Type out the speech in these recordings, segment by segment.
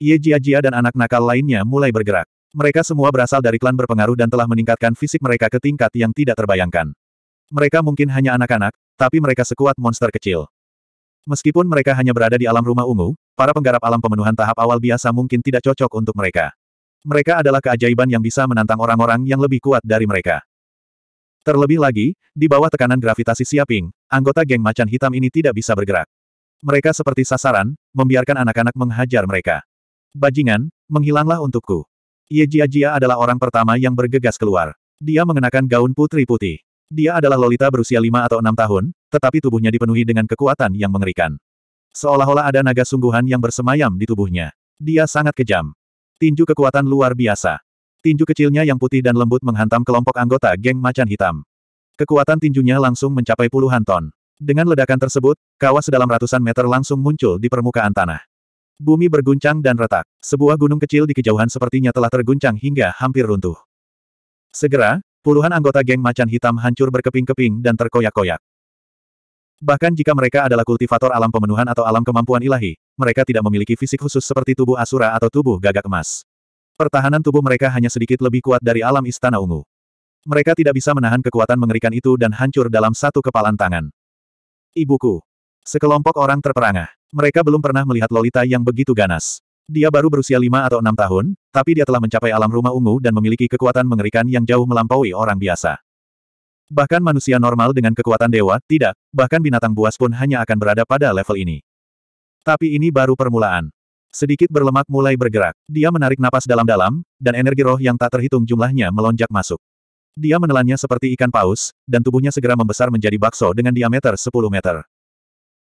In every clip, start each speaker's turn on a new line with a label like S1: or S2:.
S1: Ye Jia Jia dan anak nakal lainnya mulai bergerak. Mereka semua berasal dari klan berpengaruh dan telah meningkatkan fisik mereka ke tingkat yang tidak terbayangkan. Mereka mungkin hanya anak-anak, tapi mereka sekuat monster kecil. Meskipun mereka hanya berada di alam rumah ungu, para penggarap alam pemenuhan tahap awal biasa mungkin tidak cocok untuk mereka. Mereka adalah keajaiban yang bisa menantang orang-orang yang lebih kuat dari mereka. Terlebih lagi, di bawah tekanan gravitasi Siaping, anggota geng macan hitam ini tidak bisa bergerak. Mereka seperti sasaran, membiarkan anak-anak menghajar mereka. Bajingan, menghilanglah untukku. Ye Jia Jia adalah orang pertama yang bergegas keluar. Dia mengenakan gaun putri putih. Dia adalah Lolita berusia lima atau enam tahun, tetapi tubuhnya dipenuhi dengan kekuatan yang mengerikan. Seolah-olah ada naga sungguhan yang bersemayam di tubuhnya. Dia sangat kejam. Tinju kekuatan luar biasa. Tinju kecilnya yang putih dan lembut menghantam kelompok anggota geng macan hitam. Kekuatan tinjunya langsung mencapai puluhan ton. Dengan ledakan tersebut, kawah sedalam ratusan meter langsung muncul di permukaan tanah. Bumi berguncang dan retak. Sebuah gunung kecil di kejauhan sepertinya telah terguncang hingga hampir runtuh. Segera, puluhan anggota geng macan hitam hancur berkeping-keping dan terkoyak-koyak. Bahkan jika mereka adalah kultivator alam pemenuhan atau alam kemampuan ilahi, mereka tidak memiliki fisik khusus seperti tubuh Asura atau tubuh gagak emas. Pertahanan tubuh mereka hanya sedikit lebih kuat dari alam istana ungu. Mereka tidak bisa menahan kekuatan mengerikan itu dan hancur dalam satu kepalan tangan. Ibuku. Sekelompok orang terperangah. Mereka belum pernah melihat Lolita yang begitu ganas. Dia baru berusia lima atau enam tahun, tapi dia telah mencapai alam rumah ungu dan memiliki kekuatan mengerikan yang jauh melampaui orang biasa. Bahkan manusia normal dengan kekuatan dewa, tidak, bahkan binatang buas pun hanya akan berada pada level ini. Tapi ini baru permulaan. Sedikit berlemak mulai bergerak. Dia menarik napas dalam-dalam, dan energi roh yang tak terhitung jumlahnya melonjak masuk. Dia menelannya seperti ikan paus, dan tubuhnya segera membesar menjadi bakso dengan diameter 10 meter.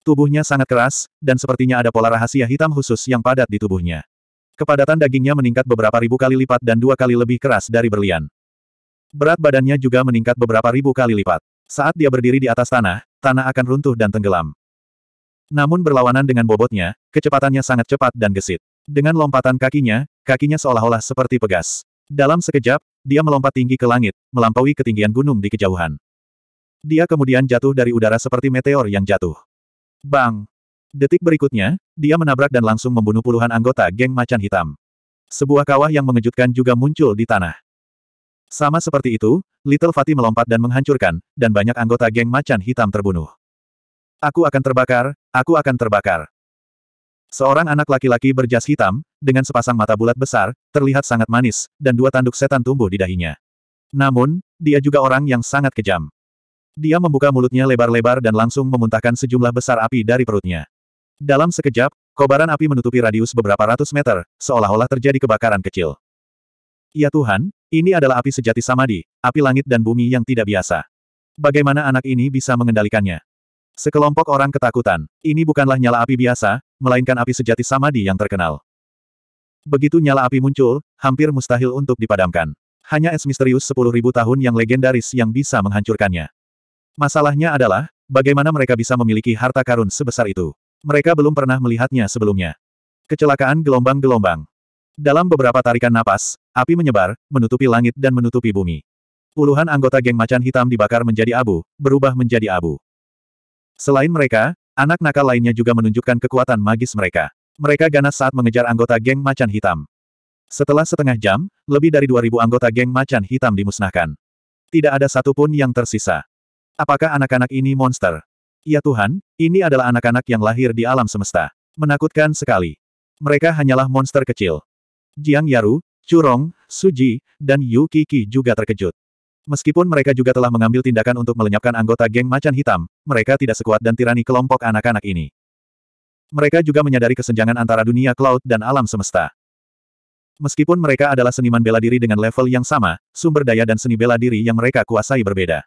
S1: Tubuhnya sangat keras, dan sepertinya ada pola rahasia hitam khusus yang padat di tubuhnya. Kepadatan dagingnya meningkat beberapa ribu kali lipat dan dua kali lebih keras dari berlian. Berat badannya juga meningkat beberapa ribu kali lipat. Saat dia berdiri di atas tanah, tanah akan runtuh dan tenggelam. Namun berlawanan dengan bobotnya, kecepatannya sangat cepat dan gesit. Dengan lompatan kakinya, kakinya seolah-olah seperti pegas. Dalam sekejap, dia melompat tinggi ke langit, melampaui ketinggian gunung di kejauhan. Dia kemudian jatuh dari udara seperti meteor yang jatuh. Bang! Detik berikutnya, dia menabrak dan langsung membunuh puluhan anggota geng macan hitam. Sebuah kawah yang mengejutkan juga muncul di tanah. Sama seperti itu, Little Fati melompat dan menghancurkan, dan banyak anggota geng macan hitam terbunuh. Aku akan terbakar, aku akan terbakar. Seorang anak laki-laki berjas hitam, dengan sepasang mata bulat besar, terlihat sangat manis, dan dua tanduk setan tumbuh di dahinya. Namun, dia juga orang yang sangat kejam. Dia membuka mulutnya lebar-lebar dan langsung memuntahkan sejumlah besar api dari perutnya. Dalam sekejap, kobaran api menutupi radius beberapa ratus meter, seolah-olah terjadi kebakaran kecil. Ya Tuhan, ini adalah api sejati Samadi, api langit dan bumi yang tidak biasa. Bagaimana anak ini bisa mengendalikannya? Sekelompok orang ketakutan, ini bukanlah nyala api biasa, melainkan api sejati Samadi yang terkenal. Begitu nyala api muncul, hampir mustahil untuk dipadamkan. Hanya es misterius 10.000 tahun yang legendaris yang bisa menghancurkannya. Masalahnya adalah, bagaimana mereka bisa memiliki harta karun sebesar itu. Mereka belum pernah melihatnya sebelumnya. Kecelakaan gelombang-gelombang. Dalam beberapa tarikan napas, api menyebar, menutupi langit dan menutupi bumi. Puluhan anggota geng macan hitam dibakar menjadi abu, berubah menjadi abu. Selain mereka, anak nakal lainnya juga menunjukkan kekuatan magis mereka. Mereka ganas saat mengejar anggota geng macan hitam. Setelah setengah jam, lebih dari 2.000 anggota geng macan hitam dimusnahkan. Tidak ada satupun yang tersisa. Apakah anak-anak ini monster? Ya Tuhan, ini adalah anak-anak yang lahir di alam semesta. Menakutkan sekali. Mereka hanyalah monster kecil. Jiang Yaru, Curong, Suji, dan Yu Kiki juga terkejut. Meskipun mereka juga telah mengambil tindakan untuk melenyapkan anggota geng macan hitam, mereka tidak sekuat dan tirani kelompok anak-anak ini. Mereka juga menyadari kesenjangan antara dunia cloud dan alam semesta. Meskipun mereka adalah seniman bela diri dengan level yang sama, sumber daya dan seni bela diri yang mereka kuasai berbeda.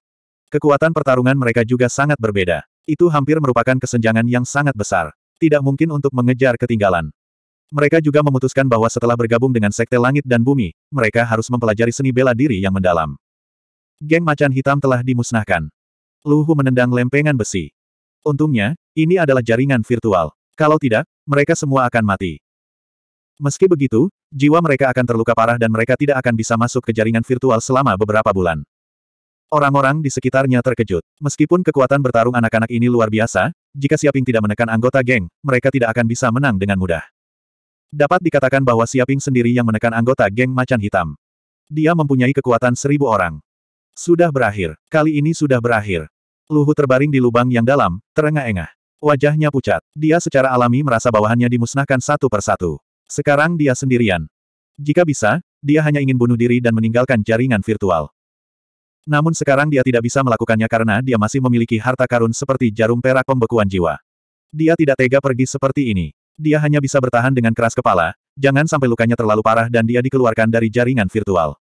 S1: Kekuatan pertarungan mereka juga sangat berbeda. Itu hampir merupakan kesenjangan yang sangat besar. Tidak mungkin untuk mengejar ketinggalan. Mereka juga memutuskan bahwa setelah bergabung dengan Sekte Langit dan Bumi, mereka harus mempelajari seni bela diri yang mendalam. Geng Macan Hitam telah dimusnahkan. Luhu menendang lempengan besi. Untungnya, ini adalah jaringan virtual. Kalau tidak, mereka semua akan mati. Meski begitu, jiwa mereka akan terluka parah dan mereka tidak akan bisa masuk ke jaringan virtual selama beberapa bulan. Orang-orang di sekitarnya terkejut. Meskipun kekuatan bertarung anak-anak ini luar biasa, jika Siaping tidak menekan anggota geng, mereka tidak akan bisa menang dengan mudah. Dapat dikatakan bahwa Siaping sendiri yang menekan anggota geng macan hitam. Dia mempunyai kekuatan seribu orang. Sudah berakhir. Kali ini sudah berakhir. Luhu terbaring di lubang yang dalam, terengah-engah. Wajahnya pucat. Dia secara alami merasa bawahannya dimusnahkan satu persatu. Sekarang dia sendirian. Jika bisa, dia hanya ingin bunuh diri dan meninggalkan jaringan virtual. Namun sekarang dia tidak bisa melakukannya karena dia masih memiliki harta karun seperti jarum perak pembekuan jiwa. Dia tidak tega pergi seperti ini. Dia hanya bisa bertahan dengan keras kepala, jangan sampai lukanya terlalu parah dan dia dikeluarkan dari jaringan virtual.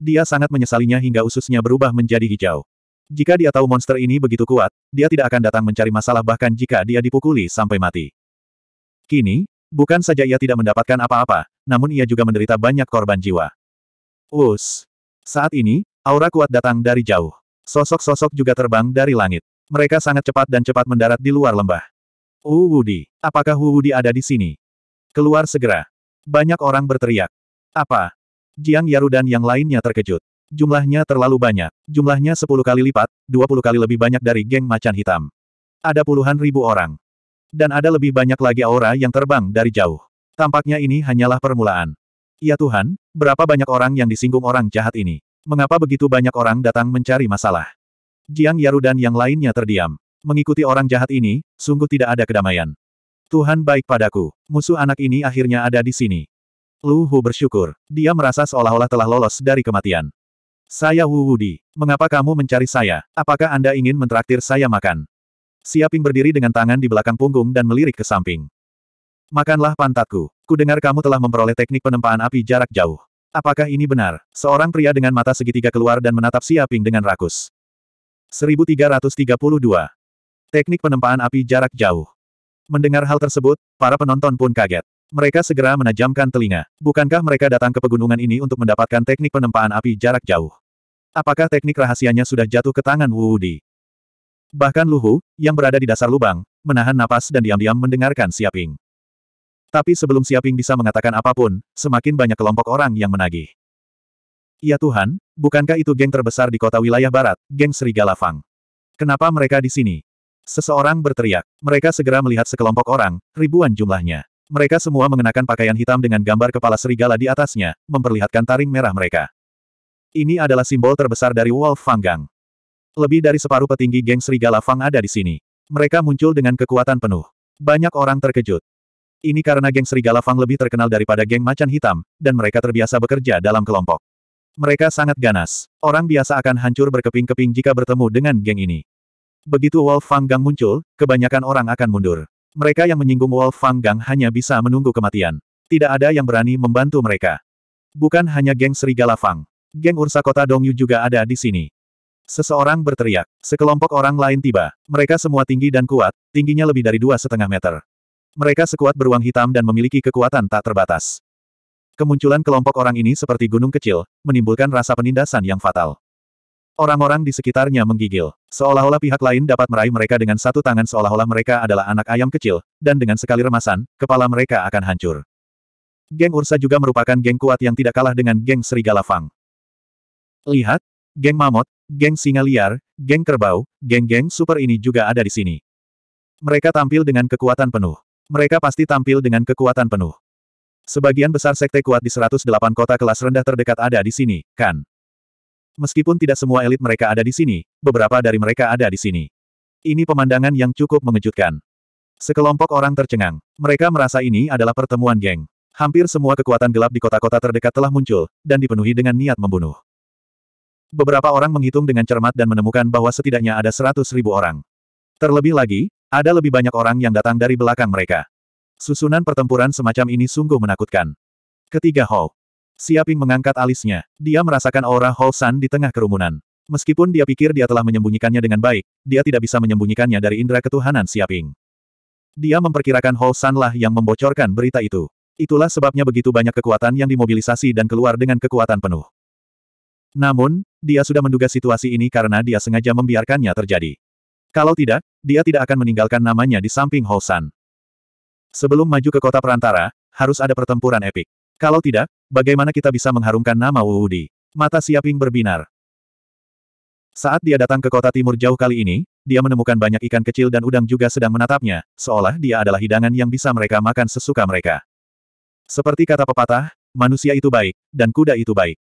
S1: Dia sangat menyesalinya hingga ususnya berubah menjadi hijau. Jika dia tahu monster ini begitu kuat, dia tidak akan datang mencari masalah bahkan jika dia dipukuli sampai mati. Kini, bukan saja ia tidak mendapatkan apa-apa, namun ia juga menderita banyak korban jiwa. Us. Saat ini, Aura kuat datang dari jauh. Sosok-sosok juga terbang dari langit. Mereka sangat cepat dan cepat mendarat di luar lembah. Wu oh, Wudi, apakah Wu Wudi ada di sini? Keluar segera. Banyak orang berteriak. Apa? Jiang Yaru dan yang lainnya terkejut. Jumlahnya terlalu banyak. Jumlahnya 10 kali lipat, 20 kali lebih banyak dari geng macan hitam. Ada puluhan ribu orang. Dan ada lebih banyak lagi aura yang terbang dari jauh. Tampaknya ini hanyalah permulaan. Ya Tuhan, berapa banyak orang yang disinggung orang jahat ini. Mengapa begitu banyak orang datang mencari masalah? Jiang Yaru dan yang lainnya terdiam. Mengikuti orang jahat ini, sungguh tidak ada kedamaian. Tuhan baik padaku, musuh anak ini akhirnya ada di sini. Lu Hu bersyukur, dia merasa seolah-olah telah lolos dari kematian. Saya Wu Wudi, mengapa kamu mencari saya? Apakah Anda ingin mentraktir saya makan? Siaping berdiri dengan tangan di belakang punggung dan melirik ke samping. Makanlah pantatku. dengar kamu telah memperoleh teknik penempaan api jarak jauh. Apakah ini benar? Seorang pria dengan mata segitiga keluar dan menatap Siaping dengan rakus. 1332. Teknik penempaan api jarak jauh. Mendengar hal tersebut, para penonton pun kaget. Mereka segera menajamkan telinga. Bukankah mereka datang ke pegunungan ini untuk mendapatkan teknik penempaan api jarak jauh? Apakah teknik rahasianya sudah jatuh ke tangan Wu Di? Bahkan Luhu, yang berada di dasar lubang, menahan napas dan diam-diam mendengarkan Siaping. Tapi sebelum Siaping bisa mengatakan apapun, semakin banyak kelompok orang yang menagih. Ya Tuhan, bukankah itu geng terbesar di kota wilayah barat, geng Serigala Fang? Kenapa mereka di sini? Seseorang berteriak. Mereka segera melihat sekelompok orang, ribuan jumlahnya. Mereka semua mengenakan pakaian hitam dengan gambar kepala serigala di atasnya, memperlihatkan taring merah mereka. Ini adalah simbol terbesar dari Wolf Fang Gang. Lebih dari separuh petinggi geng Serigala Fang ada di sini. Mereka muncul dengan kekuatan penuh. Banyak orang terkejut. Ini karena geng Serigala Fang lebih terkenal daripada geng Macan Hitam, dan mereka terbiasa bekerja dalam kelompok. Mereka sangat ganas. Orang biasa akan hancur berkeping-keping jika bertemu dengan geng ini. Begitu Wolf Fang Gang muncul, kebanyakan orang akan mundur. Mereka yang menyinggung Wolf Fang Gang hanya bisa menunggu kematian. Tidak ada yang berani membantu mereka. Bukan hanya geng Serigala Fang. Geng Ursa Kota Dongyu juga ada di sini. Seseorang berteriak. Sekelompok orang lain tiba. Mereka semua tinggi dan kuat, tingginya lebih dari dua setengah meter. Mereka sekuat beruang hitam dan memiliki kekuatan tak terbatas. Kemunculan kelompok orang ini seperti gunung kecil, menimbulkan rasa penindasan yang fatal. Orang-orang di sekitarnya menggigil. Seolah-olah pihak lain dapat meraih mereka dengan satu tangan seolah-olah mereka adalah anak ayam kecil, dan dengan sekali remasan, kepala mereka akan hancur. Geng Ursa juga merupakan geng kuat yang tidak kalah dengan geng Serigala Fang. Lihat, geng mamot, geng singa liar, geng kerbau, geng-geng super ini juga ada di sini. Mereka tampil dengan kekuatan penuh. Mereka pasti tampil dengan kekuatan penuh. Sebagian besar sekte kuat di 108 kota kelas rendah terdekat ada di sini, kan? Meskipun tidak semua elit mereka ada di sini, beberapa dari mereka ada di sini. Ini pemandangan yang cukup mengejutkan. Sekelompok orang tercengang. Mereka merasa ini adalah pertemuan geng. Hampir semua kekuatan gelap di kota-kota terdekat telah muncul, dan dipenuhi dengan niat membunuh. Beberapa orang menghitung dengan cermat dan menemukan bahwa setidaknya ada seratus orang. Terlebih lagi, ada lebih banyak orang yang datang dari belakang mereka. Susunan pertempuran semacam ini sungguh menakutkan. Ketiga Hou. Siaping mengangkat alisnya. Dia merasakan aura Hou San di tengah kerumunan. Meskipun dia pikir dia telah menyembunyikannya dengan baik, dia tidak bisa menyembunyikannya dari indera ketuhanan Siaping. Dia memperkirakan Hou San lah yang membocorkan berita itu. Itulah sebabnya begitu banyak kekuatan yang dimobilisasi dan keluar dengan kekuatan penuh. Namun, dia sudah menduga situasi ini karena dia sengaja membiarkannya terjadi. Kalau tidak, dia tidak akan meninggalkan namanya di samping Hosan. Sebelum maju ke kota perantara, harus ada pertempuran epik. Kalau tidak, bagaimana kita bisa mengharumkan nama Wuudi? Mata Siaping berbinar. Saat dia datang ke kota timur jauh kali ini, dia menemukan banyak ikan kecil dan udang juga sedang menatapnya, seolah dia adalah hidangan yang bisa mereka makan sesuka mereka. Seperti kata pepatah, manusia itu baik, dan kuda itu baik.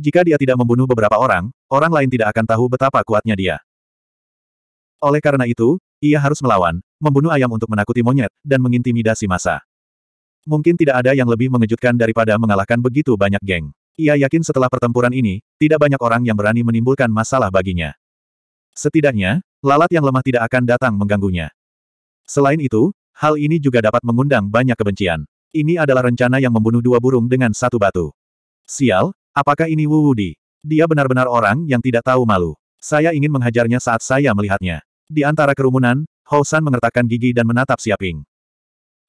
S1: Jika dia tidak membunuh beberapa orang, orang lain tidak akan tahu betapa kuatnya dia. Oleh karena itu, ia harus melawan, membunuh ayam untuk menakuti monyet, dan mengintimidasi massa. Mungkin tidak ada yang lebih mengejutkan daripada mengalahkan begitu banyak geng. Ia yakin setelah pertempuran ini, tidak banyak orang yang berani menimbulkan masalah baginya. Setidaknya, lalat yang lemah tidak akan datang mengganggunya. Selain itu, hal ini juga dapat mengundang banyak kebencian. Ini adalah rencana yang membunuh dua burung dengan satu batu. Sial, apakah ini Wu Wudi? Dia benar-benar orang yang tidak tahu malu. Saya ingin menghajarnya saat saya melihatnya. Di antara kerumunan, Hou San mengertakkan gigi dan menatap Siaping.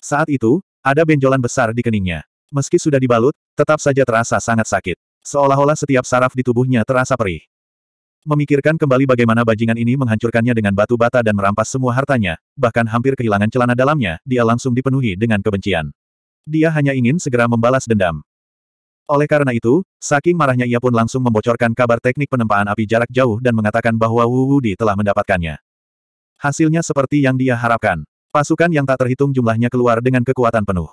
S1: Saat itu, ada benjolan besar di keningnya. Meski sudah dibalut, tetap saja terasa sangat sakit. Seolah-olah setiap saraf di tubuhnya terasa perih. Memikirkan kembali bagaimana bajingan ini menghancurkannya dengan batu bata dan merampas semua hartanya, bahkan hampir kehilangan celana dalamnya, dia langsung dipenuhi dengan kebencian. Dia hanya ingin segera membalas dendam. Oleh karena itu, saking marahnya ia pun langsung membocorkan kabar teknik penempaan api jarak jauh dan mengatakan bahwa Wu Wudi telah mendapatkannya. Hasilnya seperti yang dia harapkan. Pasukan yang tak terhitung jumlahnya keluar dengan kekuatan penuh.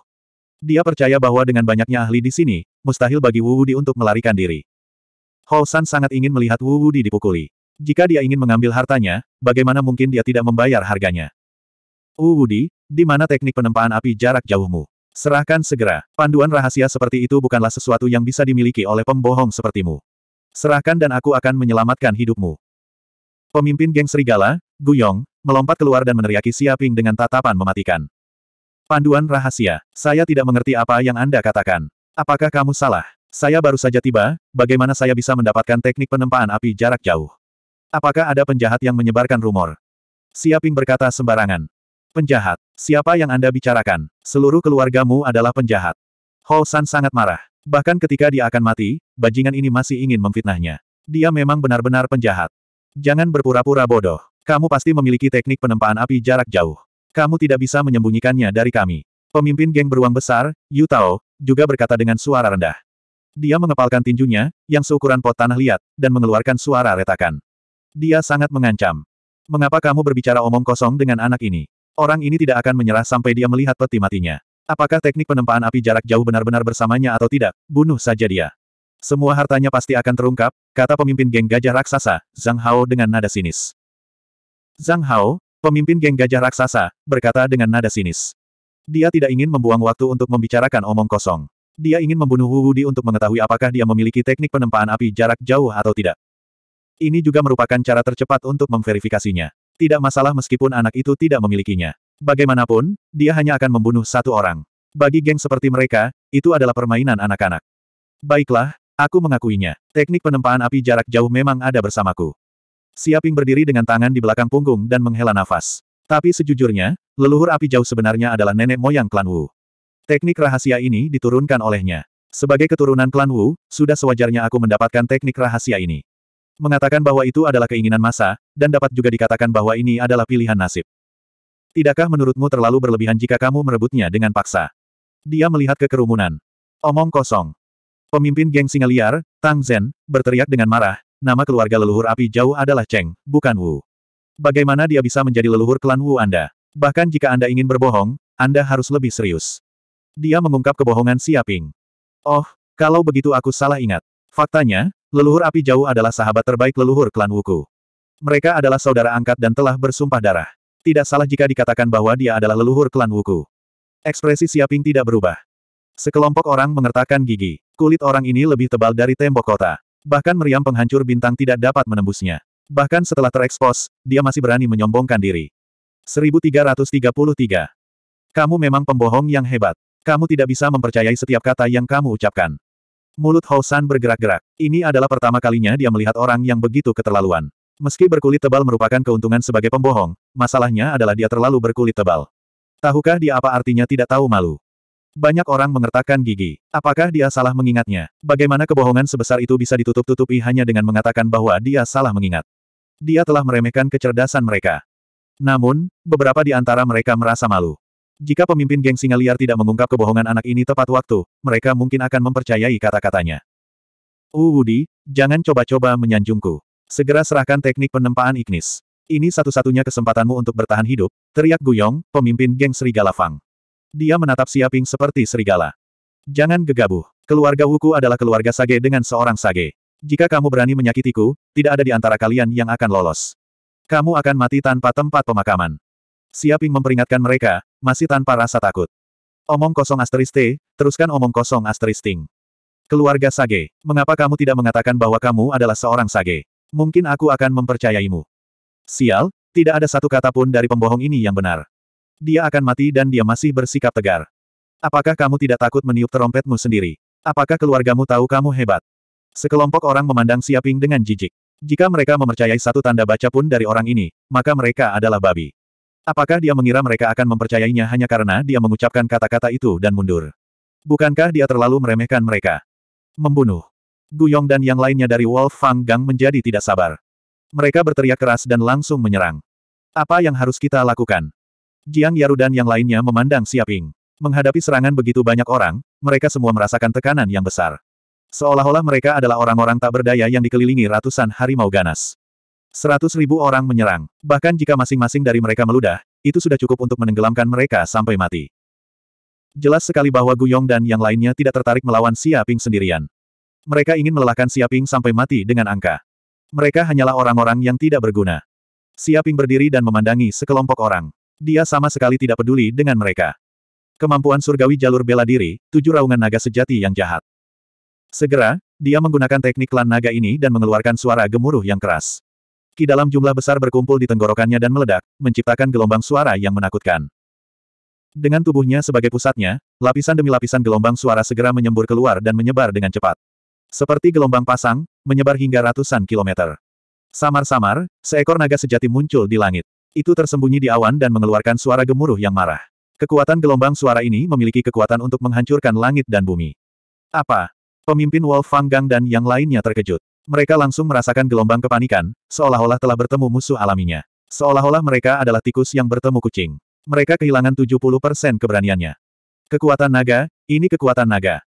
S1: Dia percaya bahwa dengan banyaknya ahli di sini, mustahil bagi Wu Wudi untuk melarikan diri. Hou San sangat ingin melihat Wu Wudi dipukuli. Jika dia ingin mengambil hartanya, bagaimana mungkin dia tidak membayar harganya? Wu Wudi, di mana teknik penempaan api jarak jauhmu? Serahkan segera. Panduan rahasia seperti itu bukanlah sesuatu yang bisa dimiliki oleh pembohong sepertimu. Serahkan dan aku akan menyelamatkan hidupmu. Pemimpin geng serigala, Gu Yong melompat keluar dan meneriaki Siaping dengan tatapan mematikan. Panduan rahasia, saya tidak mengerti apa yang Anda katakan. Apakah kamu salah? Saya baru saja tiba, bagaimana saya bisa mendapatkan teknik penempaan api jarak jauh? Apakah ada penjahat yang menyebarkan rumor? Siaping berkata sembarangan. Penjahat, siapa yang Anda bicarakan? Seluruh keluargamu adalah penjahat. Hou San sangat marah. Bahkan ketika dia akan mati, bajingan ini masih ingin memfitnahnya. Dia memang benar-benar penjahat. Jangan berpura-pura bodoh. Kamu pasti memiliki teknik penempaan api jarak jauh. Kamu tidak bisa menyembunyikannya dari kami. Pemimpin geng beruang besar, Yu Tao, juga berkata dengan suara rendah. Dia mengepalkan tinjunya, yang seukuran pot tanah liat, dan mengeluarkan suara retakan. Dia sangat mengancam. Mengapa kamu berbicara omong kosong dengan anak ini? Orang ini tidak akan menyerah sampai dia melihat peti matinya. Apakah teknik penempaan api jarak jauh benar-benar bersamanya atau tidak, bunuh saja dia. Semua hartanya pasti akan terungkap, kata pemimpin geng gajah raksasa, Zhang Hao dengan nada sinis. Zhang Hao, pemimpin geng gajah raksasa, berkata dengan nada sinis. Dia tidak ingin membuang waktu untuk membicarakan omong kosong. Dia ingin membunuh Wu Wudi untuk mengetahui apakah dia memiliki teknik penempaan api jarak jauh atau tidak. Ini juga merupakan cara tercepat untuk memverifikasinya. Tidak masalah meskipun anak itu tidak memilikinya. Bagaimanapun, dia hanya akan membunuh satu orang. Bagi geng seperti mereka, itu adalah permainan anak-anak. Baiklah, aku mengakuinya. Teknik penempaan api jarak jauh memang ada bersamaku. Siaping berdiri dengan tangan di belakang punggung dan menghela nafas. Tapi sejujurnya, leluhur api jauh sebenarnya adalah nenek moyang klan Wu. Teknik rahasia ini diturunkan olehnya. Sebagai keturunan klan Wu, sudah sewajarnya aku mendapatkan teknik rahasia ini. Mengatakan bahwa itu adalah keinginan masa, dan dapat juga dikatakan bahwa ini adalah pilihan nasib. Tidakkah menurutmu terlalu berlebihan jika kamu merebutnya dengan paksa? Dia melihat ke kerumunan. Omong kosong. Pemimpin geng singa liar, Tang Zhen, berteriak dengan marah, nama keluarga leluhur api jauh adalah Cheng, bukan Wu. Bagaimana dia bisa menjadi leluhur klan Wu Anda? Bahkan jika Anda ingin berbohong, Anda harus lebih serius. Dia mengungkap kebohongan Siaping. Oh, kalau begitu aku salah ingat. Faktanya, leluhur api jauh adalah sahabat terbaik leluhur klan Wuku. Mereka adalah saudara angkat dan telah bersumpah darah. Tidak salah jika dikatakan bahwa dia adalah leluhur klan Wuku. Ekspresi Siaping tidak berubah. Sekelompok orang mengertakkan gigi. Kulit orang ini lebih tebal dari tembok kota. Bahkan meriam penghancur bintang tidak dapat menembusnya. Bahkan setelah terekspos, dia masih berani menyombongkan diri. 1333. Kamu memang pembohong yang hebat. Kamu tidak bisa mempercayai setiap kata yang kamu ucapkan. Mulut Housan bergerak-gerak. Ini adalah pertama kalinya dia melihat orang yang begitu keterlaluan. Meski berkulit tebal merupakan keuntungan sebagai pembohong, masalahnya adalah dia terlalu berkulit tebal. Tahukah dia apa artinya tidak tahu malu? Banyak orang mengertakkan gigi. Apakah dia salah mengingatnya? Bagaimana kebohongan sebesar itu bisa ditutup-tutupi hanya dengan mengatakan bahwa dia salah mengingat? Dia telah meremehkan kecerdasan mereka. Namun, beberapa di antara mereka merasa malu. Jika pemimpin geng singa liar tidak mengungkap kebohongan anak ini tepat waktu, mereka mungkin akan mempercayai kata-katanya. Uh jangan coba-coba menyanjungku. Segera serahkan teknik penempaan Ignis. Ini satu-satunya kesempatanmu untuk bertahan hidup, teriak Guyong, pemimpin geng Serigala Fang. Dia menatap Siaping seperti serigala. Jangan gegabah. Keluarga Wuku adalah keluarga Sage dengan seorang Sage. Jika kamu berani menyakitiku, tidak ada di antara kalian yang akan lolos. Kamu akan mati tanpa tempat pemakaman. Siaping memperingatkan mereka, masih tanpa rasa takut. Omong kosong asteriste, teruskan omong kosong asteristing. Keluarga Sage, mengapa kamu tidak mengatakan bahwa kamu adalah seorang Sage? Mungkin aku akan mempercayaimu. Sial, tidak ada satu kata pun dari pembohong ini yang benar. Dia akan mati dan dia masih bersikap tegar. Apakah kamu tidak takut meniup terompetmu sendiri? Apakah keluargamu tahu kamu hebat? Sekelompok orang memandang Siaping dengan jijik. Jika mereka mempercayai satu tanda baca pun dari orang ini, maka mereka adalah babi. Apakah dia mengira mereka akan mempercayainya hanya karena dia mengucapkan kata-kata itu dan mundur? Bukankah dia terlalu meremehkan mereka? Membunuh. Guyong dan yang lainnya dari Wolf Fang Gang menjadi tidak sabar. Mereka berteriak keras dan langsung menyerang. Apa yang harus kita lakukan? Jiang Yaru dan yang lainnya memandang Siaping. Menghadapi serangan begitu banyak orang, mereka semua merasakan tekanan yang besar. Seolah-olah mereka adalah orang-orang tak berdaya yang dikelilingi ratusan harimau ganas. Seratus ribu orang menyerang, bahkan jika masing-masing dari mereka meludah, itu sudah cukup untuk menenggelamkan mereka sampai mati. Jelas sekali bahwa Guyong dan yang lainnya tidak tertarik melawan Siaping sendirian. Mereka ingin melelahkan Siaping sampai mati dengan angka. Mereka hanyalah orang-orang yang tidak berguna. Siaping berdiri dan memandangi sekelompok orang. Dia sama sekali tidak peduli dengan mereka. Kemampuan surgawi jalur bela diri, tujuh raungan naga sejati yang jahat. Segera, dia menggunakan teknik klan naga ini dan mengeluarkan suara gemuruh yang keras. Ki dalam jumlah besar berkumpul di tenggorokannya dan meledak, menciptakan gelombang suara yang menakutkan. Dengan tubuhnya sebagai pusatnya, lapisan demi lapisan gelombang suara segera menyembur keluar dan menyebar dengan cepat. Seperti gelombang pasang, menyebar hingga ratusan kilometer. Samar-samar, seekor naga sejati muncul di langit. Itu tersembunyi di awan dan mengeluarkan suara gemuruh yang marah. Kekuatan gelombang suara ini memiliki kekuatan untuk menghancurkan langit dan bumi. Apa? Pemimpin Wolf Fanggang dan yang lainnya terkejut. Mereka langsung merasakan gelombang kepanikan, seolah-olah telah bertemu musuh alaminya. Seolah-olah mereka adalah tikus yang bertemu kucing. Mereka kehilangan 70% keberaniannya. Kekuatan naga, ini kekuatan naga.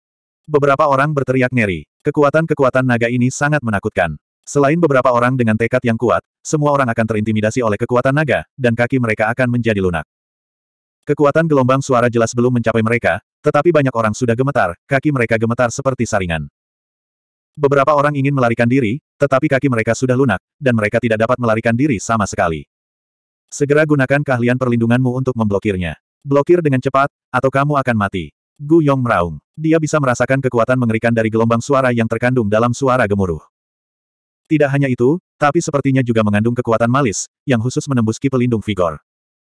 S1: Beberapa orang berteriak ngeri. Kekuatan-kekuatan naga ini sangat menakutkan. Selain beberapa orang dengan tekad yang kuat, semua orang akan terintimidasi oleh kekuatan naga, dan kaki mereka akan menjadi lunak. Kekuatan gelombang suara jelas belum mencapai mereka, tetapi banyak orang sudah gemetar, kaki mereka gemetar seperti saringan. Beberapa orang ingin melarikan diri, tetapi kaki mereka sudah lunak, dan mereka tidak dapat melarikan diri sama sekali. Segera gunakan keahlian perlindunganmu untuk memblokirnya. Blokir dengan cepat, atau kamu akan mati. Gu Yong meraung. Dia bisa merasakan kekuatan mengerikan dari gelombang suara yang terkandung dalam suara gemuruh. Tidak hanya itu, tapi sepertinya juga mengandung kekuatan malis, yang khusus menembus ki pelindung vigor.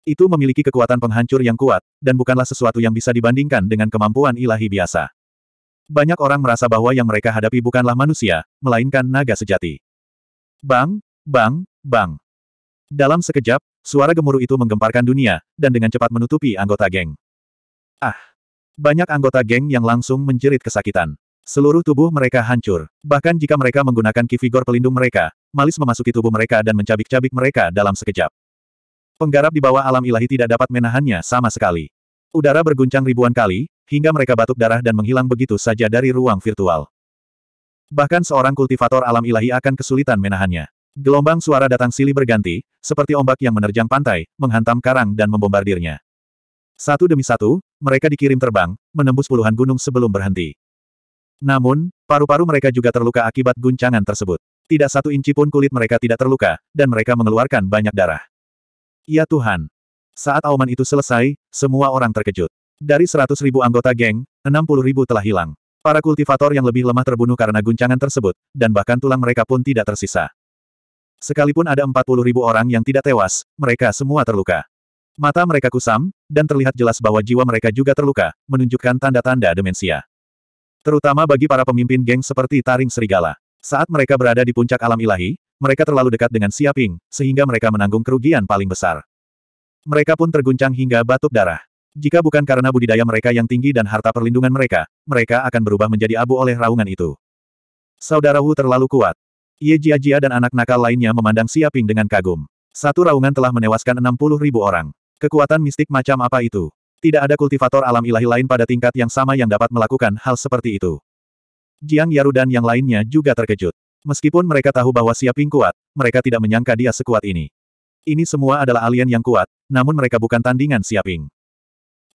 S1: Itu memiliki kekuatan penghancur yang kuat, dan bukanlah sesuatu yang bisa dibandingkan dengan kemampuan ilahi biasa. Banyak orang merasa bahwa yang mereka hadapi bukanlah manusia, melainkan naga sejati. Bang, bang, bang. Dalam sekejap, suara gemuruh itu menggemparkan dunia, dan dengan cepat menutupi anggota geng. Ah! Banyak anggota geng yang langsung menjerit kesakitan. Seluruh tubuh mereka hancur. Bahkan jika mereka menggunakan kivigor pelindung mereka, malis memasuki tubuh mereka dan mencabik-cabik mereka dalam sekejap. Penggarap di bawah alam ilahi tidak dapat menahannya sama sekali. Udara berguncang ribuan kali, hingga mereka batuk darah dan menghilang begitu saja dari ruang virtual. Bahkan seorang kultivator alam ilahi akan kesulitan menahannya. Gelombang suara datang silih berganti, seperti ombak yang menerjang pantai, menghantam karang dan membombardirnya. Satu demi satu, mereka dikirim terbang, menembus puluhan gunung sebelum berhenti. Namun, paru-paru mereka juga terluka akibat guncangan tersebut. Tidak satu inci pun kulit mereka tidak terluka, dan mereka mengeluarkan banyak darah. Ya Tuhan! Saat auman itu selesai, semua orang terkejut. Dari 100 ribu anggota geng, 60 ribu telah hilang. Para kultivator yang lebih lemah terbunuh karena guncangan tersebut, dan bahkan tulang mereka pun tidak tersisa. Sekalipun ada 40 ribu orang yang tidak tewas, mereka semua terluka. Mata mereka kusam, dan terlihat jelas bahwa jiwa mereka juga terluka, menunjukkan tanda-tanda demensia. Terutama bagi para pemimpin geng seperti Taring Serigala. Saat mereka berada di puncak alam ilahi, mereka terlalu dekat dengan Siaping, sehingga mereka menanggung kerugian paling besar. Mereka pun terguncang hingga batuk darah. Jika bukan karena budidaya mereka yang tinggi dan harta perlindungan mereka, mereka akan berubah menjadi abu oleh raungan itu. Saudara Wu terlalu kuat. Ye Jia Jia dan anak nakal lainnya memandang Siaping dengan kagum. Satu raungan telah menewaskan 60 ribu orang. Kekuatan mistik macam apa itu? Tidak ada kultivator alam ilahi lain pada tingkat yang sama yang dapat melakukan hal seperti itu. Jiang Yaru dan yang lainnya juga terkejut. Meskipun mereka tahu bahwa Siaping kuat, mereka tidak menyangka dia sekuat ini. Ini semua adalah alien yang kuat, namun mereka bukan tandingan Siaping.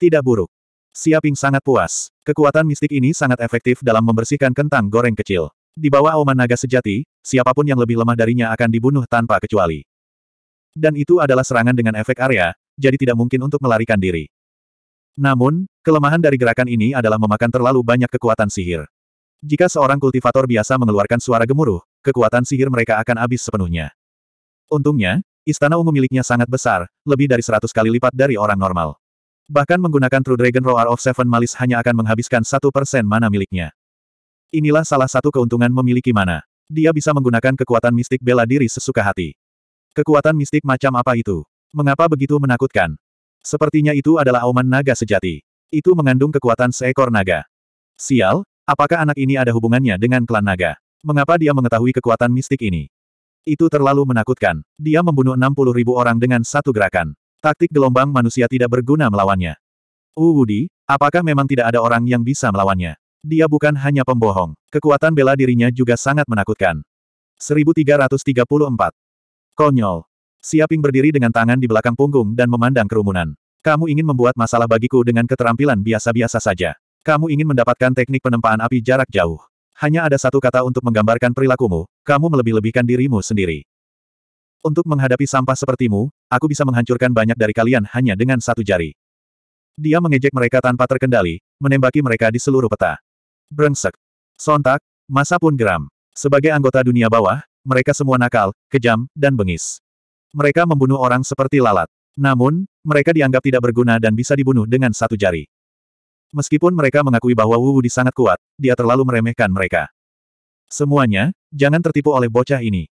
S1: Tidak buruk. Siaping sangat puas. Kekuatan mistik ini sangat efektif dalam membersihkan kentang goreng kecil. Di bawah oman naga sejati, siapapun yang lebih lemah darinya akan dibunuh tanpa kecuali. Dan itu adalah serangan dengan efek area, jadi tidak mungkin untuk melarikan diri. Namun, kelemahan dari gerakan ini adalah memakan terlalu banyak kekuatan sihir. Jika seorang kultivator biasa mengeluarkan suara gemuruh, kekuatan sihir mereka akan habis sepenuhnya. Untungnya, istana ungu miliknya sangat besar, lebih dari seratus kali lipat dari orang normal. Bahkan menggunakan True Dragon Roar of Seven Malis hanya akan menghabiskan satu persen mana miliknya. Inilah salah satu keuntungan memiliki mana. Dia bisa menggunakan kekuatan mistik bela diri sesuka hati. Kekuatan mistik macam apa itu? Mengapa begitu menakutkan? Sepertinya itu adalah auman naga sejati. Itu mengandung kekuatan seekor naga. Sial, apakah anak ini ada hubungannya dengan klan naga? Mengapa dia mengetahui kekuatan mistik ini? Itu terlalu menakutkan. Dia membunuh 60 ribu orang dengan satu gerakan. Taktik gelombang manusia tidak berguna melawannya. Uwudi, apakah memang tidak ada orang yang bisa melawannya? Dia bukan hanya pembohong. Kekuatan bela dirinya juga sangat menakutkan. 1334. Konyol. Siaping berdiri dengan tangan di belakang punggung dan memandang kerumunan. Kamu ingin membuat masalah bagiku dengan keterampilan biasa-biasa saja. Kamu ingin mendapatkan teknik penempaan api jarak jauh. Hanya ada satu kata untuk menggambarkan perilakumu, kamu melebih-lebihkan dirimu sendiri. Untuk menghadapi sampah sepertimu, aku bisa menghancurkan banyak dari kalian hanya dengan satu jari. Dia mengejek mereka tanpa terkendali, menembaki mereka di seluruh peta. Brengsek. Sontak, masa pun geram. Sebagai anggota dunia bawah, mereka semua nakal, kejam, dan bengis. Mereka membunuh orang seperti lalat. Namun, mereka dianggap tidak berguna dan bisa dibunuh dengan satu jari. Meskipun mereka mengakui bahwa Wu Wudi sangat kuat, dia terlalu meremehkan mereka. Semuanya, jangan tertipu oleh bocah ini.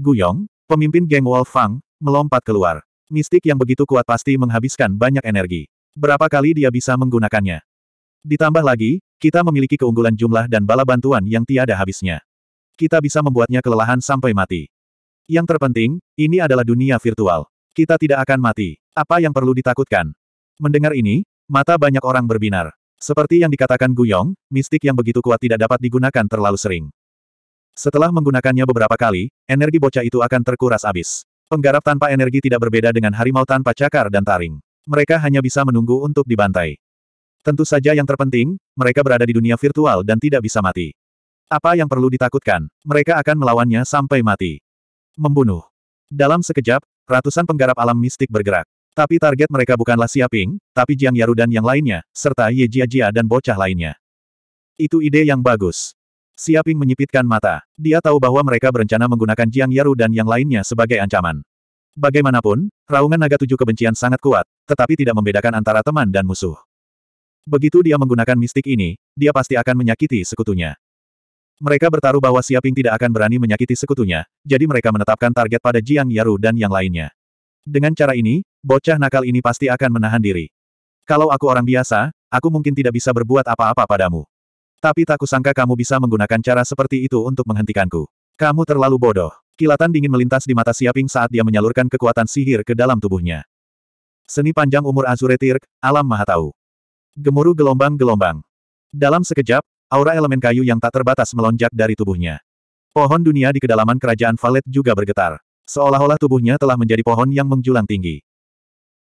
S1: Guyong, pemimpin geng Wolf Fang, melompat keluar. Mistik yang begitu kuat pasti menghabiskan banyak energi. Berapa kali dia bisa menggunakannya? Ditambah lagi, kita memiliki keunggulan jumlah dan bala bantuan yang tiada habisnya. Kita bisa membuatnya kelelahan sampai mati. Yang terpenting, ini adalah dunia virtual. Kita tidak akan mati. Apa yang perlu ditakutkan? Mendengar ini, mata banyak orang berbinar. Seperti yang dikatakan Guyong, mistik yang begitu kuat tidak dapat digunakan terlalu sering. Setelah menggunakannya beberapa kali, energi bocah itu akan terkuras habis. Penggarap tanpa energi tidak berbeda dengan harimau tanpa cakar dan taring. Mereka hanya bisa menunggu untuk dibantai. Tentu saja yang terpenting, mereka berada di dunia virtual dan tidak bisa mati. Apa yang perlu ditakutkan? Mereka akan melawannya sampai mati. Membunuh. Dalam sekejap, ratusan penggarap alam mistik bergerak. Tapi target mereka bukanlah Siaping, tapi Jiang Yaru dan yang lainnya, serta Ye Jia Jia dan bocah lainnya. Itu ide yang bagus. Siaping menyipitkan mata. Dia tahu bahwa mereka berencana menggunakan Jiang Yaru dan yang lainnya sebagai ancaman. Bagaimanapun, raungan naga tujuh kebencian sangat kuat, tetapi tidak membedakan antara teman dan musuh. Begitu dia menggunakan mistik ini, dia pasti akan menyakiti sekutunya. Mereka bertaruh bahwa Siaping tidak akan berani menyakiti sekutunya, jadi mereka menetapkan target pada Jiang Yaru dan yang lainnya. Dengan cara ini, bocah nakal ini pasti akan menahan diri. Kalau aku orang biasa, aku mungkin tidak bisa berbuat apa-apa padamu. Tapi tak kusangka kamu bisa menggunakan cara seperti itu untuk menghentikanku. Kamu terlalu bodoh. Kilatan dingin melintas di mata Siaping saat dia menyalurkan kekuatan sihir ke dalam tubuhnya. Seni panjang umur Azure Tirk, alam maha tahu. Gemuruh gelombang-gelombang. Dalam sekejap, Aura elemen kayu yang tak terbatas melonjak dari tubuhnya. Pohon dunia di kedalaman kerajaan Valet juga bergetar. Seolah-olah tubuhnya telah menjadi pohon yang menjulang tinggi.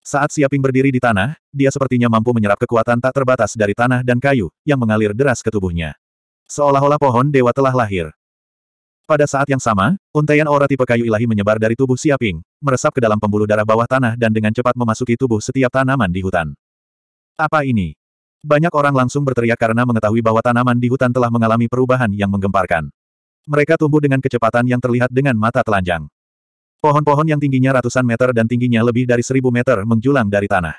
S1: Saat Siaping berdiri di tanah, dia sepertinya mampu menyerap kekuatan tak terbatas dari tanah dan kayu, yang mengalir deras ke tubuhnya. Seolah-olah pohon dewa telah lahir. Pada saat yang sama, untaian aura tipe kayu ilahi menyebar dari tubuh Siaping, meresap ke dalam pembuluh darah bawah tanah dan dengan cepat memasuki tubuh setiap tanaman di hutan. Apa ini? Banyak orang langsung berteriak karena mengetahui bahwa tanaman di hutan telah mengalami perubahan yang menggemparkan. Mereka tumbuh dengan kecepatan yang terlihat dengan mata telanjang. Pohon-pohon yang tingginya ratusan meter dan tingginya lebih dari seribu meter menjulang dari tanah.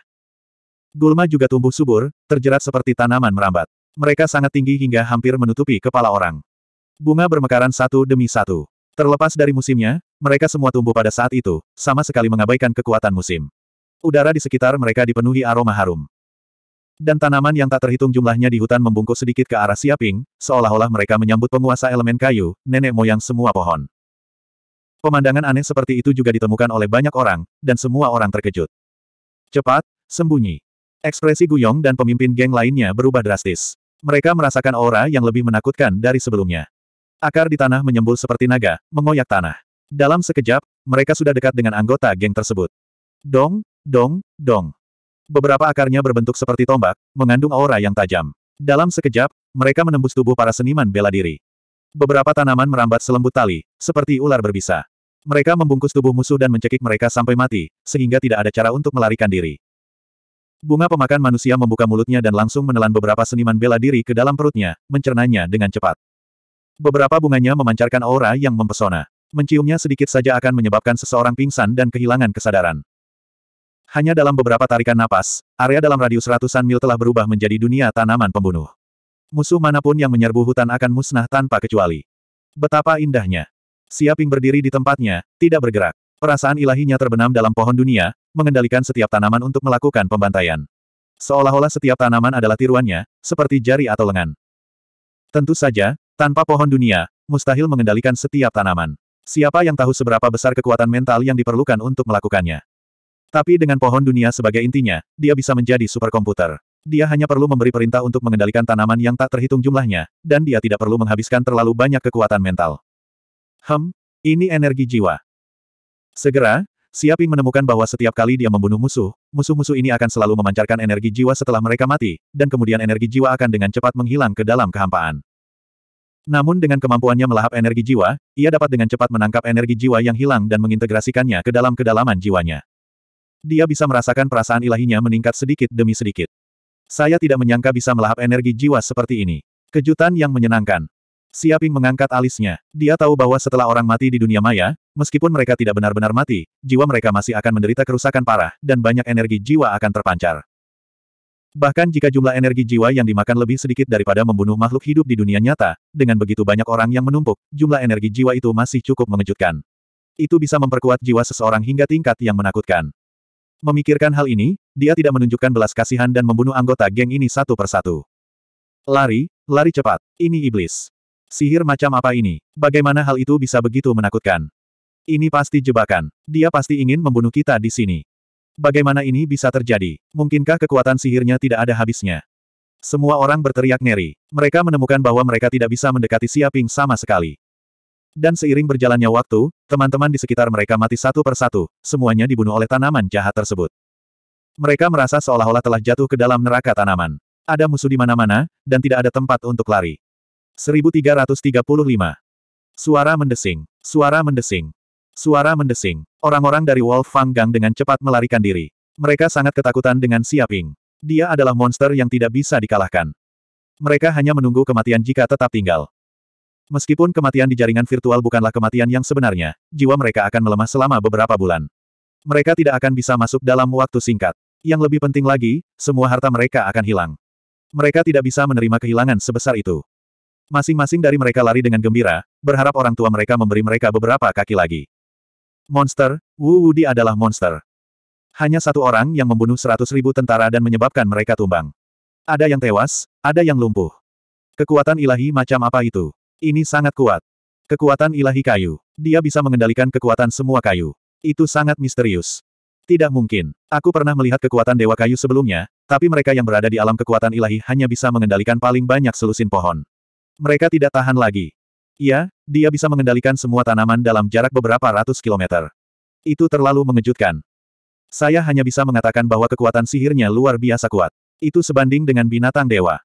S1: Gulma juga tumbuh subur, terjerat seperti tanaman merambat. Mereka sangat tinggi hingga hampir menutupi kepala orang. Bunga bermekaran satu demi satu. Terlepas dari musimnya, mereka semua tumbuh pada saat itu, sama sekali mengabaikan kekuatan musim. Udara di sekitar mereka dipenuhi aroma harum. Dan tanaman yang tak terhitung jumlahnya di hutan membungkuk sedikit ke arah Siaping, seolah-olah mereka menyambut penguasa elemen kayu, nenek moyang semua pohon. Pemandangan aneh seperti itu juga ditemukan oleh banyak orang, dan semua orang terkejut. Cepat, sembunyi. Ekspresi Guyong dan pemimpin geng lainnya berubah drastis. Mereka merasakan aura yang lebih menakutkan dari sebelumnya. Akar di tanah menyembul seperti naga, mengoyak tanah. Dalam sekejap, mereka sudah dekat dengan anggota geng tersebut. Dong, dong, dong. Beberapa akarnya berbentuk seperti tombak, mengandung aura yang tajam. Dalam sekejap, mereka menembus tubuh para seniman bela diri. Beberapa tanaman merambat selembut tali, seperti ular berbisa. Mereka membungkus tubuh musuh dan mencekik mereka sampai mati, sehingga tidak ada cara untuk melarikan diri. Bunga pemakan manusia membuka mulutnya dan langsung menelan beberapa seniman bela diri ke dalam perutnya, mencernanya dengan cepat. Beberapa bunganya memancarkan aura yang mempesona. Menciumnya sedikit saja akan menyebabkan seseorang pingsan dan kehilangan kesadaran. Hanya dalam beberapa tarikan napas, area dalam radius ratusan mil telah berubah menjadi dunia tanaman pembunuh. Musuh manapun yang menyerbu hutan akan musnah tanpa kecuali. Betapa indahnya. Siaping berdiri di tempatnya, tidak bergerak. Perasaan ilahinya terbenam dalam pohon dunia, mengendalikan setiap tanaman untuk melakukan pembantaian. Seolah-olah setiap tanaman adalah tiruannya, seperti jari atau lengan. Tentu saja, tanpa pohon dunia, mustahil mengendalikan setiap tanaman. Siapa yang tahu seberapa besar kekuatan mental yang diperlukan untuk melakukannya? Tapi dengan pohon dunia sebagai intinya, dia bisa menjadi superkomputer. Dia hanya perlu memberi perintah untuk mengendalikan tanaman yang tak terhitung jumlahnya, dan dia tidak perlu menghabiskan terlalu banyak kekuatan mental. Hem, ini energi jiwa. Segera, Siaping menemukan bahwa setiap kali dia membunuh musuh, musuh-musuh ini akan selalu memancarkan energi jiwa setelah mereka mati, dan kemudian energi jiwa akan dengan cepat menghilang ke dalam kehampaan. Namun dengan kemampuannya melahap energi jiwa, ia dapat dengan cepat menangkap energi jiwa yang hilang dan mengintegrasikannya ke dalam kedalaman jiwanya dia bisa merasakan perasaan ilahinya meningkat sedikit demi sedikit. Saya tidak menyangka bisa melahap energi jiwa seperti ini. Kejutan yang menyenangkan. Siaping mengangkat alisnya. Dia tahu bahwa setelah orang mati di dunia maya, meskipun mereka tidak benar-benar mati, jiwa mereka masih akan menderita kerusakan parah, dan banyak energi jiwa akan terpancar. Bahkan jika jumlah energi jiwa yang dimakan lebih sedikit daripada membunuh makhluk hidup di dunia nyata, dengan begitu banyak orang yang menumpuk, jumlah energi jiwa itu masih cukup mengejutkan. Itu bisa memperkuat jiwa seseorang hingga tingkat yang menakutkan. Memikirkan hal ini, dia tidak menunjukkan belas kasihan dan membunuh anggota geng ini satu persatu. Lari, lari cepat. Ini iblis. Sihir macam apa ini? Bagaimana hal itu bisa begitu menakutkan? Ini pasti jebakan. Dia pasti ingin membunuh kita di sini. Bagaimana ini bisa terjadi? Mungkinkah kekuatan sihirnya tidak ada habisnya? Semua orang berteriak ngeri. Mereka menemukan bahwa mereka tidak bisa mendekati Siaping sama sekali. Dan seiring berjalannya waktu, teman-teman di sekitar mereka mati satu persatu, semuanya dibunuh oleh tanaman jahat tersebut. Mereka merasa seolah-olah telah jatuh ke dalam neraka tanaman. Ada musuh di mana-mana, dan tidak ada tempat untuk lari. 1335. Suara mendesing. Suara mendesing. Suara mendesing. Orang-orang dari Wolf Fang Gang dengan cepat melarikan diri. Mereka sangat ketakutan dengan Siaping. Dia adalah monster yang tidak bisa dikalahkan. Mereka hanya menunggu kematian jika tetap tinggal. Meskipun kematian di jaringan virtual bukanlah kematian yang sebenarnya, jiwa mereka akan melemah selama beberapa bulan. Mereka tidak akan bisa masuk dalam waktu singkat. Yang lebih penting lagi, semua harta mereka akan hilang. Mereka tidak bisa menerima kehilangan sebesar itu. Masing-masing dari mereka lari dengan gembira, berharap orang tua mereka memberi mereka beberapa kaki lagi. Monster, Wu Wudi adalah monster. Hanya satu orang yang membunuh seratus ribu tentara dan menyebabkan mereka tumbang. Ada yang tewas, ada yang lumpuh. Kekuatan ilahi macam apa itu? Ini sangat kuat. Kekuatan ilahi kayu. Dia bisa mengendalikan kekuatan semua kayu. Itu sangat misterius. Tidak mungkin. Aku pernah melihat kekuatan Dewa Kayu sebelumnya, tapi mereka yang berada di alam kekuatan ilahi hanya bisa mengendalikan paling banyak selusin pohon. Mereka tidak tahan lagi. Ya, dia bisa mengendalikan semua tanaman dalam jarak beberapa ratus kilometer. Itu terlalu mengejutkan. Saya hanya bisa mengatakan bahwa kekuatan sihirnya luar biasa kuat. Itu sebanding dengan binatang dewa.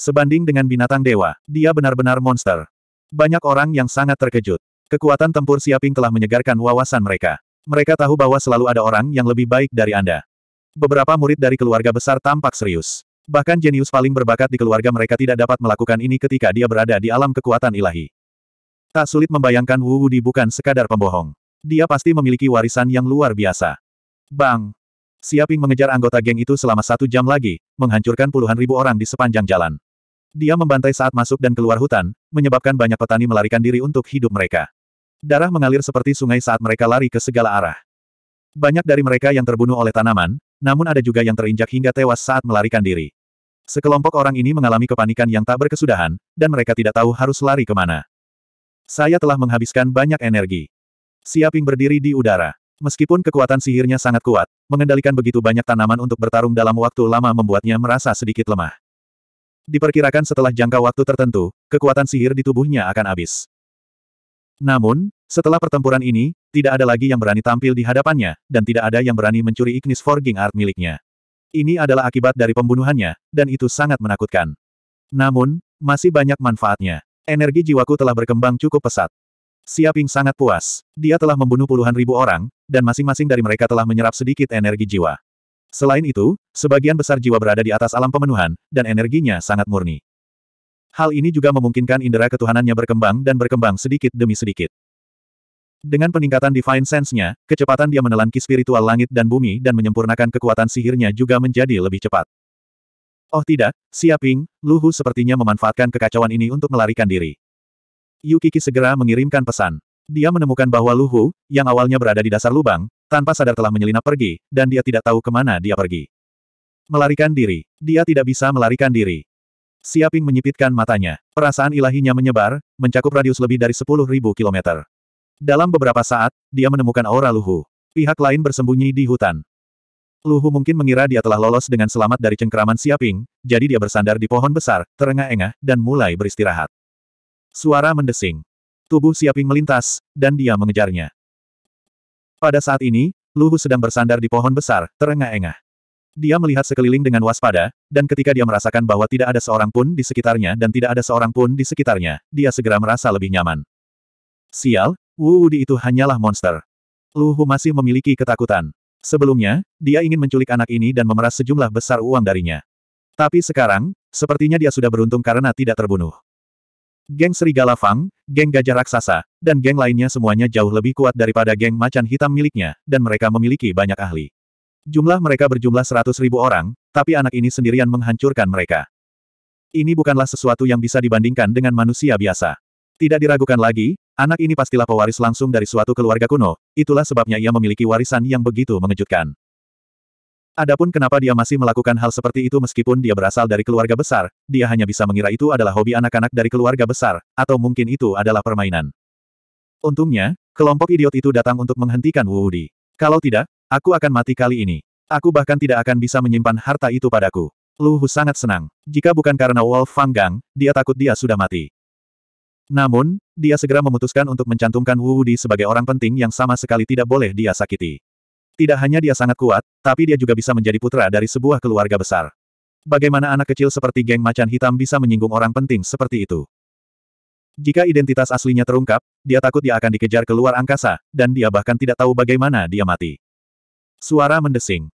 S1: Sebanding dengan binatang dewa, dia benar-benar monster. Banyak orang yang sangat terkejut. Kekuatan tempur Siaping telah menyegarkan wawasan mereka. Mereka tahu bahwa selalu ada orang yang lebih baik dari Anda. Beberapa murid dari keluarga besar tampak serius. Bahkan jenius paling berbakat di keluarga mereka tidak dapat melakukan ini ketika dia berada di alam kekuatan ilahi. Tak sulit membayangkan Wu Wudi bukan sekadar pembohong. Dia pasti memiliki warisan yang luar biasa. Bang! Siaping mengejar anggota geng itu selama satu jam lagi, menghancurkan puluhan ribu orang di sepanjang jalan. Dia membantai saat masuk dan keluar hutan, menyebabkan banyak petani melarikan diri untuk hidup mereka. Darah mengalir seperti sungai saat mereka lari ke segala arah. Banyak dari mereka yang terbunuh oleh tanaman, namun ada juga yang terinjak hingga tewas saat melarikan diri. Sekelompok orang ini mengalami kepanikan yang tak berkesudahan, dan mereka tidak tahu harus lari kemana. Saya telah menghabiskan banyak energi. Siaping berdiri di udara. Meskipun kekuatan sihirnya sangat kuat, mengendalikan begitu banyak tanaman untuk bertarung dalam waktu lama membuatnya merasa sedikit lemah. Diperkirakan setelah jangka waktu tertentu, kekuatan sihir di tubuhnya akan habis. Namun, setelah pertempuran ini, tidak ada lagi yang berani tampil di hadapannya, dan tidak ada yang berani mencuri Ignis Forging Art miliknya. Ini adalah akibat dari pembunuhannya, dan itu sangat menakutkan. Namun, masih banyak manfaatnya. Energi jiwaku telah berkembang cukup pesat. Siaping sangat puas. Dia telah membunuh puluhan ribu orang, dan masing-masing dari mereka telah menyerap sedikit energi jiwa. Selain itu, sebagian besar jiwa berada di atas alam pemenuhan, dan energinya sangat murni. Hal ini juga memungkinkan indera ketuhanannya berkembang dan berkembang sedikit demi sedikit. Dengan peningkatan Divine Sense-nya, kecepatan dia menelan ki spiritual langit dan bumi dan menyempurnakan kekuatan sihirnya juga menjadi lebih cepat. Oh tidak, Siaping, Luhu sepertinya memanfaatkan kekacauan ini untuk melarikan diri. Yukiki segera mengirimkan pesan. Dia menemukan bahwa Luhu, yang awalnya berada di dasar lubang, tanpa sadar telah menyelinap pergi, dan dia tidak tahu kemana dia pergi. Melarikan diri. Dia tidak bisa melarikan diri. Siaping menyipitkan matanya. Perasaan ilahinya menyebar, mencakup radius lebih dari 10.000 km. Dalam beberapa saat, dia menemukan aura Luhu. Pihak lain bersembunyi di hutan. Luhu mungkin mengira dia telah lolos dengan selamat dari cengkeraman Siaping, jadi dia bersandar di pohon besar, terengah-engah, dan mulai beristirahat. Suara mendesing. Tubuh Siaping melintas, dan dia mengejarnya. Pada saat ini, Luhu sedang bersandar di pohon besar, terengah-engah. Dia melihat sekeliling dengan waspada, dan ketika dia merasakan bahwa tidak ada seorang pun di sekitarnya dan tidak ada seorang pun di sekitarnya, dia segera merasa lebih nyaman. Sial, Wu Di itu hanyalah monster. Luhu masih memiliki ketakutan. Sebelumnya, dia ingin menculik anak ini dan memeras sejumlah besar uang darinya. Tapi sekarang, sepertinya dia sudah beruntung karena tidak terbunuh. Geng Serigala Fang, geng Gajah Raksasa, dan geng lainnya semuanya jauh lebih kuat daripada geng Macan Hitam miliknya, dan mereka memiliki banyak ahli. Jumlah mereka berjumlah seratus ribu orang, tapi anak ini sendirian menghancurkan mereka. Ini bukanlah sesuatu yang bisa dibandingkan dengan manusia biasa. Tidak diragukan lagi, anak ini pastilah pewaris langsung dari suatu keluarga kuno, itulah sebabnya ia memiliki warisan yang begitu mengejutkan. Adapun kenapa dia masih melakukan hal seperti itu meskipun dia berasal dari keluarga besar, dia hanya bisa mengira itu adalah hobi anak-anak dari keluarga besar, atau mungkin itu adalah permainan. Untungnya, kelompok idiot itu datang untuk menghentikan Wu Di. Kalau tidak, aku akan mati kali ini. Aku bahkan tidak akan bisa menyimpan harta itu padaku. Lu sangat senang. Jika bukan karena Wolf Fang Gang, dia takut dia sudah mati. Namun, dia segera memutuskan untuk mencantumkan Wu Di sebagai orang penting yang sama sekali tidak boleh dia sakiti. Tidak hanya dia sangat kuat, tapi dia juga bisa menjadi putra dari sebuah keluarga besar. Bagaimana anak kecil seperti geng macan hitam bisa menyinggung orang penting seperti itu? Jika identitas aslinya terungkap, dia takut dia akan dikejar keluar angkasa, dan dia bahkan tidak tahu bagaimana dia mati. Suara mendesing.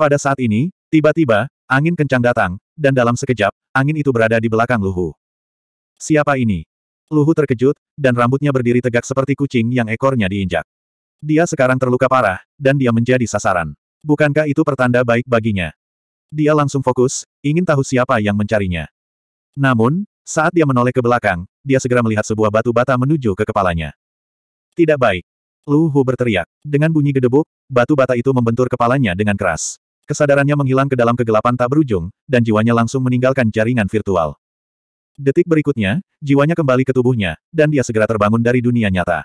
S1: Pada saat ini, tiba-tiba, angin kencang datang, dan dalam sekejap, angin itu berada di belakang Luhu. Siapa ini? Luhu terkejut, dan rambutnya berdiri tegak seperti kucing yang ekornya diinjak. Dia sekarang terluka parah, dan dia menjadi sasaran. Bukankah itu pertanda baik baginya? Dia langsung fokus, ingin tahu siapa yang mencarinya. Namun, saat dia menoleh ke belakang, dia segera melihat sebuah batu bata menuju ke kepalanya. Tidak baik. Lu Hu berteriak. Dengan bunyi gedebuk, batu bata itu membentur kepalanya dengan keras. Kesadarannya menghilang ke dalam kegelapan tak berujung, dan jiwanya langsung meninggalkan jaringan virtual. Detik berikutnya, jiwanya kembali ke tubuhnya, dan dia segera terbangun dari dunia nyata.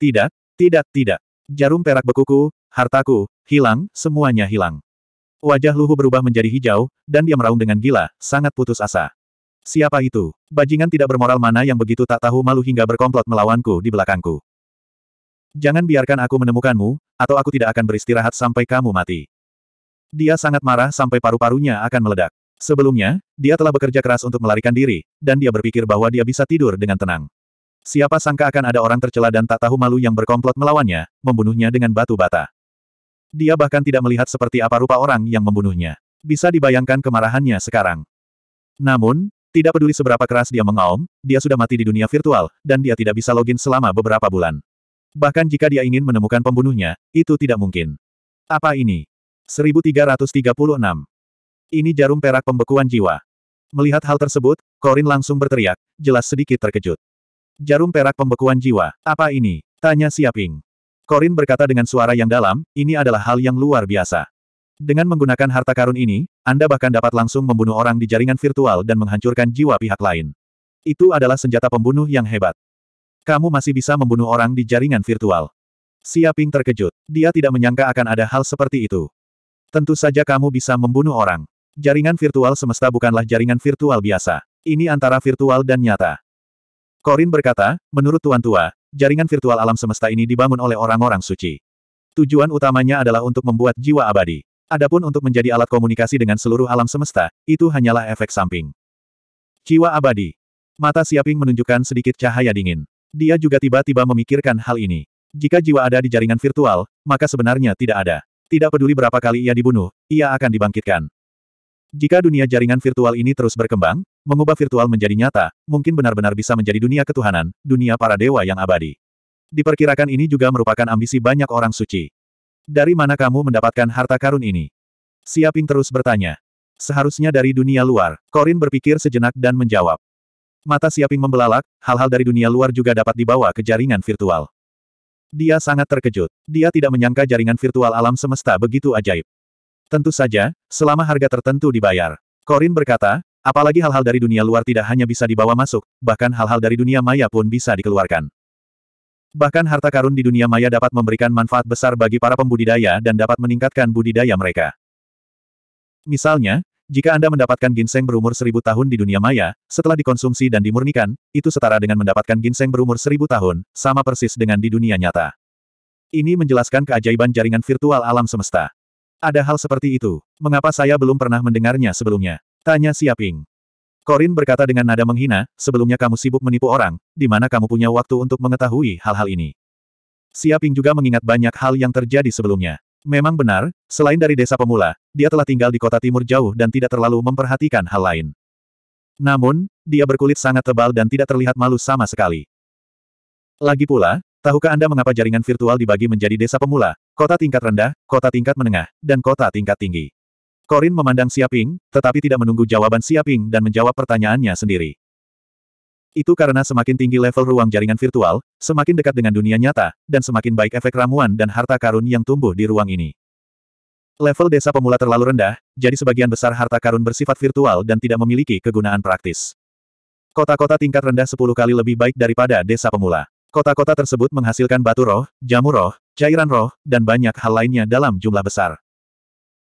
S1: Tidak, tidak, tidak. Jarum perak bekuku, hartaku, hilang, semuanya hilang. Wajah Luhu berubah menjadi hijau, dan dia meraung dengan gila, sangat putus asa. Siapa itu? Bajingan tidak bermoral mana yang begitu tak tahu malu hingga berkomplot melawanku di belakangku. Jangan biarkan aku menemukanmu, atau aku tidak akan beristirahat sampai kamu mati. Dia sangat marah sampai paru-parunya akan meledak. Sebelumnya, dia telah bekerja keras untuk melarikan diri, dan dia berpikir bahwa dia bisa tidur dengan tenang. Siapa sangka akan ada orang tercela dan tak tahu malu yang berkomplot melawannya, membunuhnya dengan batu bata. Dia bahkan tidak melihat seperti apa rupa orang yang membunuhnya. Bisa dibayangkan kemarahannya sekarang. Namun, tidak peduli seberapa keras dia mengaum, dia sudah mati di dunia virtual, dan dia tidak bisa login selama beberapa bulan. Bahkan jika dia ingin menemukan pembunuhnya, itu tidak mungkin. Apa ini? 1336. Ini jarum perak pembekuan jiwa. Melihat hal tersebut, Corin langsung berteriak, jelas sedikit terkejut. Jarum perak pembekuan jiwa, apa ini? Tanya Siaping. Korin berkata dengan suara yang dalam, ini adalah hal yang luar biasa. Dengan menggunakan harta karun ini, Anda bahkan dapat langsung membunuh orang di jaringan virtual dan menghancurkan jiwa pihak lain. Itu adalah senjata pembunuh yang hebat. Kamu masih bisa membunuh orang di jaringan virtual. Siaping terkejut. Dia tidak menyangka akan ada hal seperti itu. Tentu saja kamu bisa membunuh orang. Jaringan virtual semesta bukanlah jaringan virtual biasa. Ini antara virtual dan nyata. Korin berkata, menurut Tuan Tua, jaringan virtual alam semesta ini dibangun oleh orang-orang suci. Tujuan utamanya adalah untuk membuat jiwa abadi. Adapun untuk menjadi alat komunikasi dengan seluruh alam semesta, itu hanyalah efek samping. Jiwa abadi. Mata Siaping menunjukkan sedikit cahaya dingin. Dia juga tiba-tiba memikirkan hal ini. Jika jiwa ada di jaringan virtual, maka sebenarnya tidak ada. Tidak peduli berapa kali ia dibunuh, ia akan dibangkitkan. Jika dunia jaringan virtual ini terus berkembang, mengubah virtual menjadi nyata, mungkin benar-benar bisa menjadi dunia ketuhanan, dunia para dewa yang abadi. Diperkirakan ini juga merupakan ambisi banyak orang suci. Dari mana kamu mendapatkan harta karun ini? Siaping terus bertanya. Seharusnya dari dunia luar, Korin berpikir sejenak dan menjawab. Mata Siaping membelalak, hal-hal dari dunia luar juga dapat dibawa ke jaringan virtual. Dia sangat terkejut. Dia tidak menyangka jaringan virtual alam semesta begitu ajaib. Tentu saja, selama harga tertentu dibayar. Korin berkata, apalagi hal-hal dari dunia luar tidak hanya bisa dibawa masuk, bahkan hal-hal dari dunia maya pun bisa dikeluarkan. Bahkan harta karun di dunia maya dapat memberikan manfaat besar bagi para pembudidaya dan dapat meningkatkan budidaya mereka. Misalnya, jika Anda mendapatkan ginseng berumur seribu tahun di dunia maya, setelah dikonsumsi dan dimurnikan, itu setara dengan mendapatkan ginseng berumur seribu tahun, sama persis dengan di dunia nyata. Ini menjelaskan keajaiban jaringan virtual alam semesta. Ada hal seperti itu. Mengapa saya belum pernah mendengarnya sebelumnya? Tanya Siaping. Korin berkata dengan nada menghina, sebelumnya kamu sibuk menipu orang, di mana kamu punya waktu untuk mengetahui hal-hal ini. Siaping juga mengingat banyak hal yang terjadi sebelumnya. Memang benar, selain dari desa pemula, dia telah tinggal di kota timur jauh dan tidak terlalu memperhatikan hal lain. Namun, dia berkulit sangat tebal dan tidak terlihat malu sama sekali. Lagi pula, tahukah Anda mengapa jaringan virtual dibagi menjadi desa pemula, Kota tingkat rendah, kota tingkat menengah, dan kota tingkat tinggi. Korin memandang Siaping, tetapi tidak menunggu jawaban Siaping dan menjawab pertanyaannya sendiri. Itu karena semakin tinggi level ruang jaringan virtual, semakin dekat dengan dunia nyata, dan semakin baik efek ramuan dan harta karun yang tumbuh di ruang ini. Level desa pemula terlalu rendah, jadi sebagian besar harta karun bersifat virtual dan tidak memiliki kegunaan praktis. Kota-kota tingkat rendah 10 kali lebih baik daripada desa pemula. Kota-kota tersebut menghasilkan batu roh, jamu roh, cairan roh, dan banyak hal lainnya dalam jumlah besar.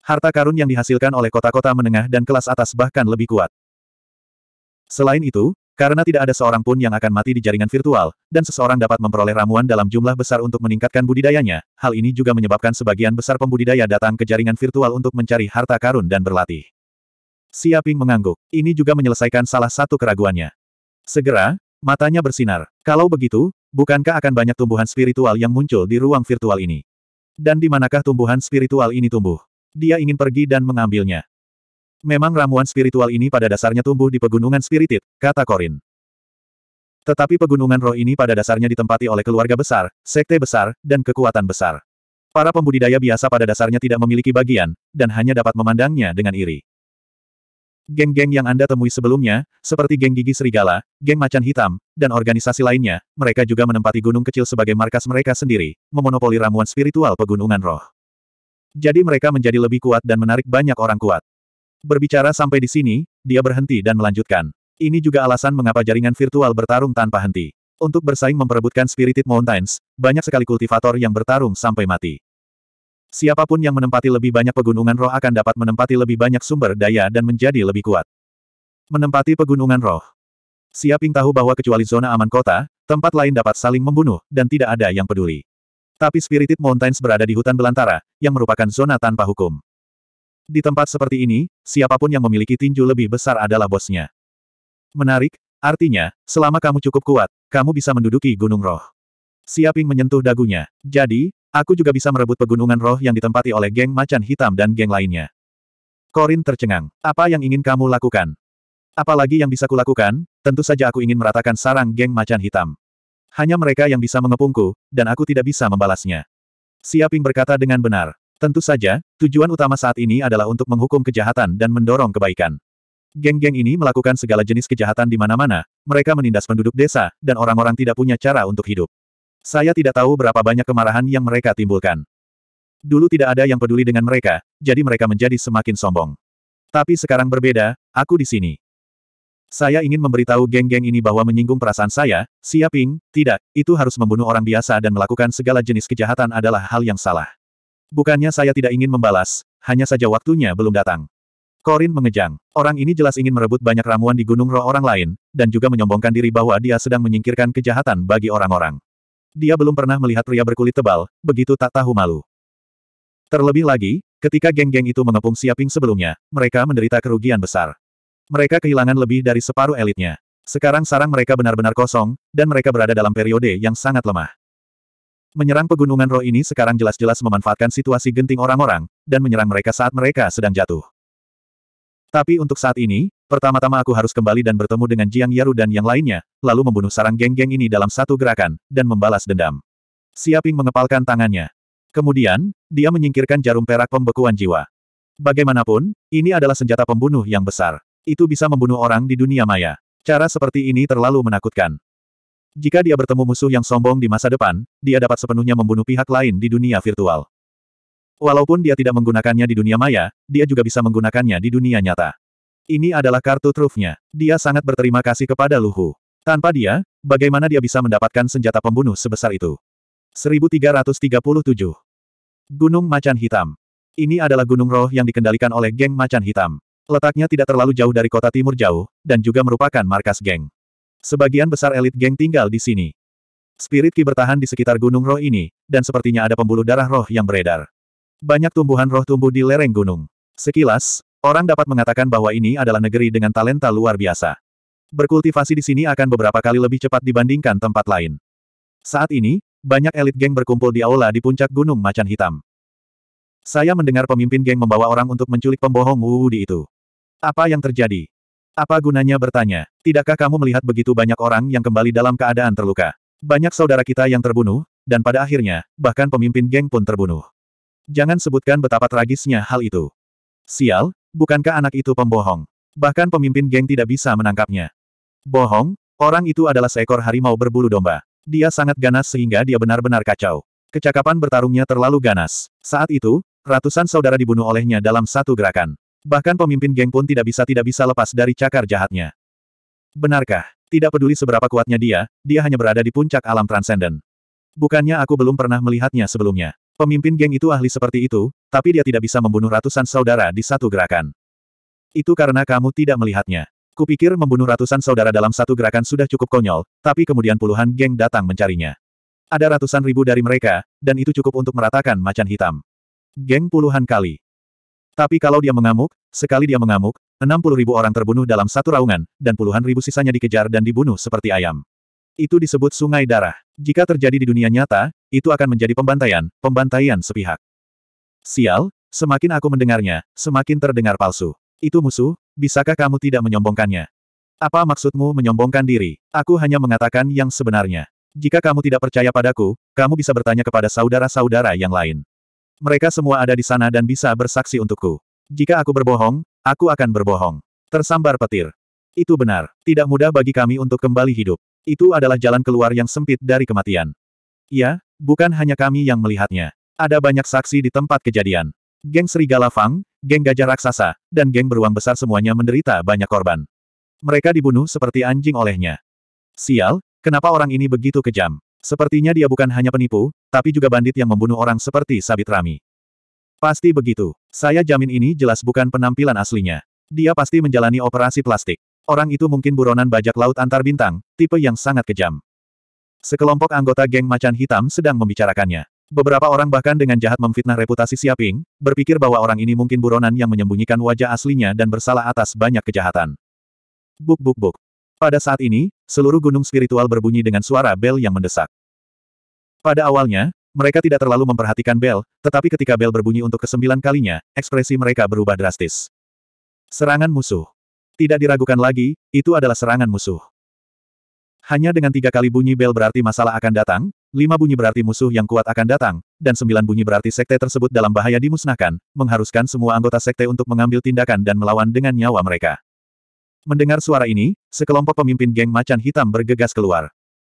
S1: Harta karun yang dihasilkan oleh kota-kota menengah dan kelas atas bahkan lebih kuat. Selain itu, karena tidak ada seorang pun yang akan mati di jaringan virtual, dan seseorang dapat memperoleh ramuan dalam jumlah besar untuk meningkatkan budidayanya, hal ini juga menyebabkan sebagian besar pembudidaya datang ke jaringan virtual untuk mencari harta karun dan berlatih. Siaping mengangguk. Ini juga menyelesaikan salah satu keraguannya. Segera, matanya bersinar. Kalau begitu, bukankah akan banyak tumbuhan spiritual yang muncul di ruang virtual ini? Dan di manakah tumbuhan spiritual ini tumbuh? Dia ingin pergi dan mengambilnya. Memang ramuan spiritual ini pada dasarnya tumbuh di pegunungan spiritit, kata Korin. Tetapi pegunungan roh ini pada dasarnya ditempati oleh keluarga besar, sekte besar, dan kekuatan besar. Para pembudidaya biasa pada dasarnya tidak memiliki bagian, dan hanya dapat memandangnya dengan iri. Geng-geng yang Anda temui sebelumnya, seperti geng gigi serigala, geng macan hitam, dan organisasi lainnya, mereka juga menempati gunung kecil sebagai markas mereka sendiri, memonopoli ramuan spiritual pegunungan roh. Jadi mereka menjadi lebih kuat dan menarik banyak orang kuat. Berbicara sampai di sini, dia berhenti dan melanjutkan. Ini juga alasan mengapa jaringan virtual bertarung tanpa henti. Untuk bersaing memperebutkan Spirited Mountains, banyak sekali kultivator yang bertarung sampai mati. Siapapun yang menempati lebih banyak pegunungan roh akan dapat menempati lebih banyak sumber daya dan menjadi lebih kuat. Menempati pegunungan roh. Siaping tahu bahwa kecuali zona aman kota, tempat lain dapat saling membunuh, dan tidak ada yang peduli. Tapi Spirited Mountains berada di hutan belantara, yang merupakan zona tanpa hukum. Di tempat seperti ini, siapapun yang memiliki tinju lebih besar adalah bosnya. Menarik, artinya, selama kamu cukup kuat, kamu bisa menduduki gunung roh. Siaping menyentuh dagunya. Jadi, Aku juga bisa merebut pegunungan roh yang ditempati oleh geng macan hitam dan geng lainnya. Korin tercengang. Apa yang ingin kamu lakukan? Apalagi yang bisa kulakukan, tentu saja aku ingin meratakan sarang geng macan hitam. Hanya mereka yang bisa mengepungku, dan aku tidak bisa membalasnya. Siaping berkata dengan benar. Tentu saja, tujuan utama saat ini adalah untuk menghukum kejahatan dan mendorong kebaikan. Geng-geng ini melakukan segala jenis kejahatan di mana-mana, mereka menindas penduduk desa, dan orang-orang tidak punya cara untuk hidup. Saya tidak tahu berapa banyak kemarahan yang mereka timbulkan. Dulu tidak ada yang peduli dengan mereka, jadi mereka menjadi semakin sombong. Tapi sekarang berbeda, aku di sini. Saya ingin memberitahu geng-geng ini bahwa menyinggung perasaan saya, siaping, tidak, itu harus membunuh orang biasa dan melakukan segala jenis kejahatan adalah hal yang salah. Bukannya saya tidak ingin membalas, hanya saja waktunya belum datang. Korin mengejang. Orang ini jelas ingin merebut banyak ramuan di gunung roh orang lain, dan juga menyombongkan diri bahwa dia sedang menyingkirkan kejahatan bagi orang-orang dia belum pernah melihat pria berkulit tebal, begitu tak tahu malu. Terlebih lagi, ketika geng-geng itu mengepung Siaping sebelumnya, mereka menderita kerugian besar. Mereka kehilangan lebih dari separuh elitnya. Sekarang sarang mereka benar-benar kosong, dan mereka berada dalam periode yang sangat lemah. Menyerang pegunungan roh ini sekarang jelas-jelas memanfaatkan situasi genting orang-orang, dan menyerang mereka saat mereka sedang jatuh. Tapi untuk saat ini, pertama-tama aku harus kembali dan bertemu dengan Jiang Yaru dan yang lainnya, lalu membunuh sarang geng-geng ini dalam satu gerakan, dan membalas dendam. Siaping mengepalkan tangannya. Kemudian, dia menyingkirkan jarum perak pembekuan jiwa. Bagaimanapun, ini adalah senjata pembunuh yang besar. Itu bisa membunuh orang di dunia maya. Cara seperti ini terlalu menakutkan. Jika dia bertemu musuh yang sombong di masa depan, dia dapat sepenuhnya membunuh pihak lain di dunia virtual. Walaupun dia tidak menggunakannya di dunia maya, dia juga bisa menggunakannya di dunia nyata. Ini adalah kartu trufnya. Dia sangat berterima kasih kepada Luhu. Tanpa dia, bagaimana dia bisa mendapatkan senjata pembunuh sebesar itu? 1337. Gunung Macan Hitam. Ini adalah gunung roh yang dikendalikan oleh geng Macan Hitam. Letaknya tidak terlalu jauh dari kota timur jauh, dan juga merupakan markas geng. Sebagian besar elit geng tinggal di sini. Spirit Ki bertahan di sekitar gunung roh ini, dan sepertinya ada pembuluh darah roh yang beredar. Banyak tumbuhan roh tumbuh di lereng gunung. Sekilas, orang dapat mengatakan bahwa ini adalah negeri dengan talenta luar biasa. Berkultivasi di sini akan beberapa kali lebih cepat dibandingkan tempat lain. Saat ini, banyak elit geng berkumpul di aula di puncak Gunung Macan Hitam. Saya mendengar pemimpin geng membawa orang untuk menculik pembohong Wu Di itu. Apa yang terjadi? Apa gunanya bertanya? Tidakkah kamu melihat begitu banyak orang yang kembali dalam keadaan terluka? Banyak saudara kita yang terbunuh, dan pada akhirnya, bahkan pemimpin geng pun terbunuh. Jangan sebutkan betapa tragisnya hal itu. Sial, bukankah anak itu pembohong? Bahkan pemimpin geng tidak bisa menangkapnya. Bohong, orang itu adalah seekor harimau berbulu domba. Dia sangat ganas sehingga dia benar-benar kacau. Kecakapan bertarungnya terlalu ganas. Saat itu, ratusan saudara dibunuh olehnya dalam satu gerakan. Bahkan pemimpin geng pun tidak bisa tidak bisa lepas dari cakar jahatnya. Benarkah? Tidak peduli seberapa kuatnya dia, dia hanya berada di puncak alam transenden. Bukannya aku belum pernah melihatnya sebelumnya. Pemimpin geng itu ahli seperti itu, tapi dia tidak bisa membunuh ratusan saudara di satu gerakan. Itu karena kamu tidak melihatnya. Kupikir membunuh ratusan saudara dalam satu gerakan sudah cukup konyol, tapi kemudian puluhan geng datang mencarinya. Ada ratusan ribu dari mereka, dan itu cukup untuk meratakan macan hitam. Geng puluhan kali. Tapi kalau dia mengamuk, sekali dia mengamuk, 60 ribu orang terbunuh dalam satu raungan, dan puluhan ribu sisanya dikejar dan dibunuh seperti ayam. Itu disebut sungai darah. Jika terjadi di dunia nyata, itu akan menjadi pembantaian, pembantaian sepihak. Sial, semakin aku mendengarnya, semakin terdengar palsu. Itu musuh, bisakah kamu tidak menyombongkannya? Apa maksudmu menyombongkan diri? Aku hanya mengatakan yang sebenarnya. Jika kamu tidak percaya padaku, kamu bisa bertanya kepada saudara-saudara yang lain. Mereka semua ada di sana dan bisa bersaksi untukku. Jika aku berbohong, aku akan berbohong. Tersambar petir. Itu benar. Tidak mudah bagi kami untuk kembali hidup. Itu adalah jalan keluar yang sempit dari kematian. Ya, bukan hanya kami yang melihatnya. Ada banyak saksi di tempat kejadian. Geng Serigala Fang, geng gajah raksasa, dan geng beruang besar semuanya menderita banyak korban. Mereka dibunuh seperti anjing olehnya. Sial, kenapa orang ini begitu kejam? Sepertinya dia bukan hanya penipu, tapi juga bandit yang membunuh orang seperti Sabit Rami. Pasti begitu. Saya jamin ini jelas bukan penampilan aslinya. Dia pasti menjalani operasi plastik. Orang itu mungkin buronan bajak laut antar bintang, tipe yang sangat kejam. Sekelompok anggota geng macan hitam sedang membicarakannya. Beberapa orang bahkan dengan jahat memfitnah reputasi Siaping, berpikir bahwa orang ini mungkin buronan yang menyembunyikan wajah aslinya dan bersalah atas banyak kejahatan. Buk buk buk. Pada saat ini, seluruh gunung spiritual berbunyi dengan suara bel yang mendesak. Pada awalnya, mereka tidak terlalu memperhatikan bel, tetapi ketika bel berbunyi untuk kesembilan kalinya, ekspresi mereka berubah drastis. Serangan musuh. Tidak diragukan lagi, itu adalah serangan musuh. Hanya dengan tiga kali bunyi bel berarti masalah akan datang, lima bunyi berarti musuh yang kuat akan datang, dan sembilan bunyi berarti sekte tersebut dalam bahaya dimusnahkan, mengharuskan semua anggota sekte untuk mengambil tindakan dan melawan dengan nyawa mereka. Mendengar suara ini, sekelompok pemimpin geng macan hitam bergegas keluar.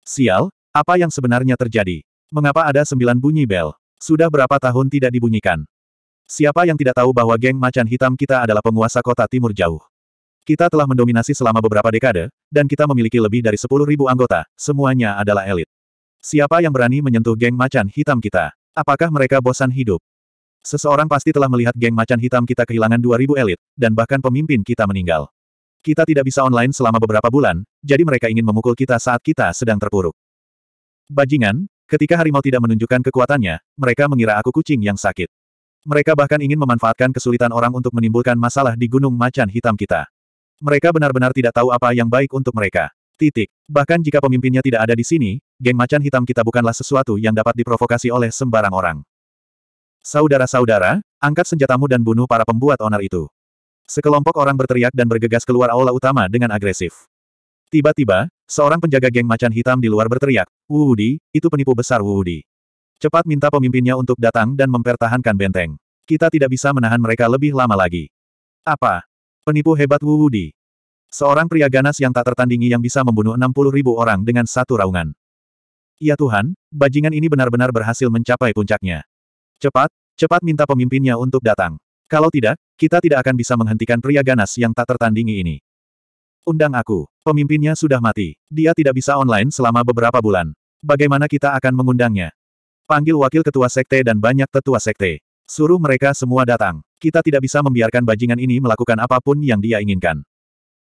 S1: Sial, apa yang sebenarnya terjadi? Mengapa ada sembilan bunyi bel? Sudah berapa tahun tidak dibunyikan? Siapa yang tidak tahu bahwa geng macan hitam kita adalah penguasa kota timur jauh? Kita telah mendominasi selama beberapa dekade, dan kita memiliki lebih dari 10.000 anggota, semuanya adalah elit. Siapa yang berani menyentuh geng macan hitam kita? Apakah mereka bosan hidup? Seseorang pasti telah melihat geng macan hitam kita kehilangan 2.000 elit, dan bahkan pemimpin kita meninggal. Kita tidak bisa online selama beberapa bulan, jadi mereka ingin memukul kita saat kita sedang terpuruk. Bajingan, ketika harimau tidak menunjukkan kekuatannya, mereka mengira aku kucing yang sakit. Mereka bahkan ingin memanfaatkan kesulitan orang untuk menimbulkan masalah di gunung macan hitam kita. Mereka benar-benar tidak tahu apa yang baik untuk mereka. Titik. Bahkan jika pemimpinnya tidak ada di sini, geng macan hitam kita bukanlah sesuatu yang dapat diprovokasi oleh sembarang orang. Saudara-saudara, angkat senjatamu dan bunuh para pembuat onar itu. Sekelompok orang berteriak dan bergegas keluar aula utama dengan agresif. Tiba-tiba, seorang penjaga geng macan hitam di luar berteriak, Wuudi, itu penipu besar Wuudi. Cepat minta pemimpinnya untuk datang dan mempertahankan benteng. Kita tidak bisa menahan mereka lebih lama lagi. Apa? Penipu hebat Wu Wudi. Seorang pria ganas yang tak tertandingi yang bisa membunuh 60 ribu orang dengan satu raungan. Ya Tuhan, bajingan ini benar-benar berhasil mencapai puncaknya. Cepat, cepat minta pemimpinnya untuk datang. Kalau tidak, kita tidak akan bisa menghentikan pria ganas yang tak tertandingi ini. Undang aku. Pemimpinnya sudah mati. Dia tidak bisa online selama beberapa bulan. Bagaimana kita akan mengundangnya? Panggil wakil ketua sekte dan banyak tetua sekte. Suruh mereka semua datang. Kita tidak bisa membiarkan bajingan ini melakukan apapun yang dia inginkan.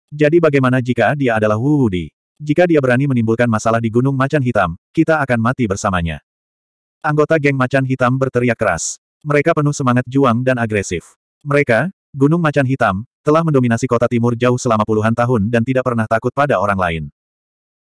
S1: Jadi bagaimana jika dia adalah Wu Wudi? Jika dia berani menimbulkan masalah di Gunung Macan Hitam, kita akan mati bersamanya. Anggota geng Macan Hitam berteriak keras. Mereka penuh semangat juang dan agresif. Mereka, Gunung Macan Hitam, telah mendominasi kota timur jauh selama puluhan tahun dan tidak pernah takut pada orang lain.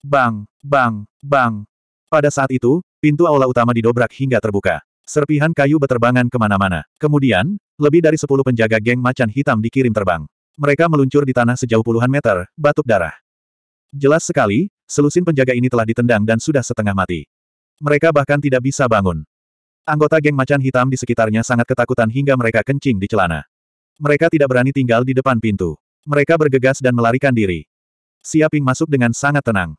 S1: Bang, bang, bang. Pada saat itu, pintu aula utama didobrak hingga terbuka. Serpihan kayu beterbangan kemana-mana. Kemudian, lebih dari sepuluh penjaga geng macan hitam dikirim terbang. Mereka meluncur di tanah sejauh puluhan meter, batuk darah. Jelas sekali, selusin penjaga ini telah ditendang dan sudah setengah mati. Mereka bahkan tidak bisa bangun. Anggota geng macan hitam di sekitarnya sangat ketakutan hingga mereka kencing di celana. Mereka tidak berani tinggal di depan pintu. Mereka bergegas dan melarikan diri. Siaping masuk dengan sangat tenang.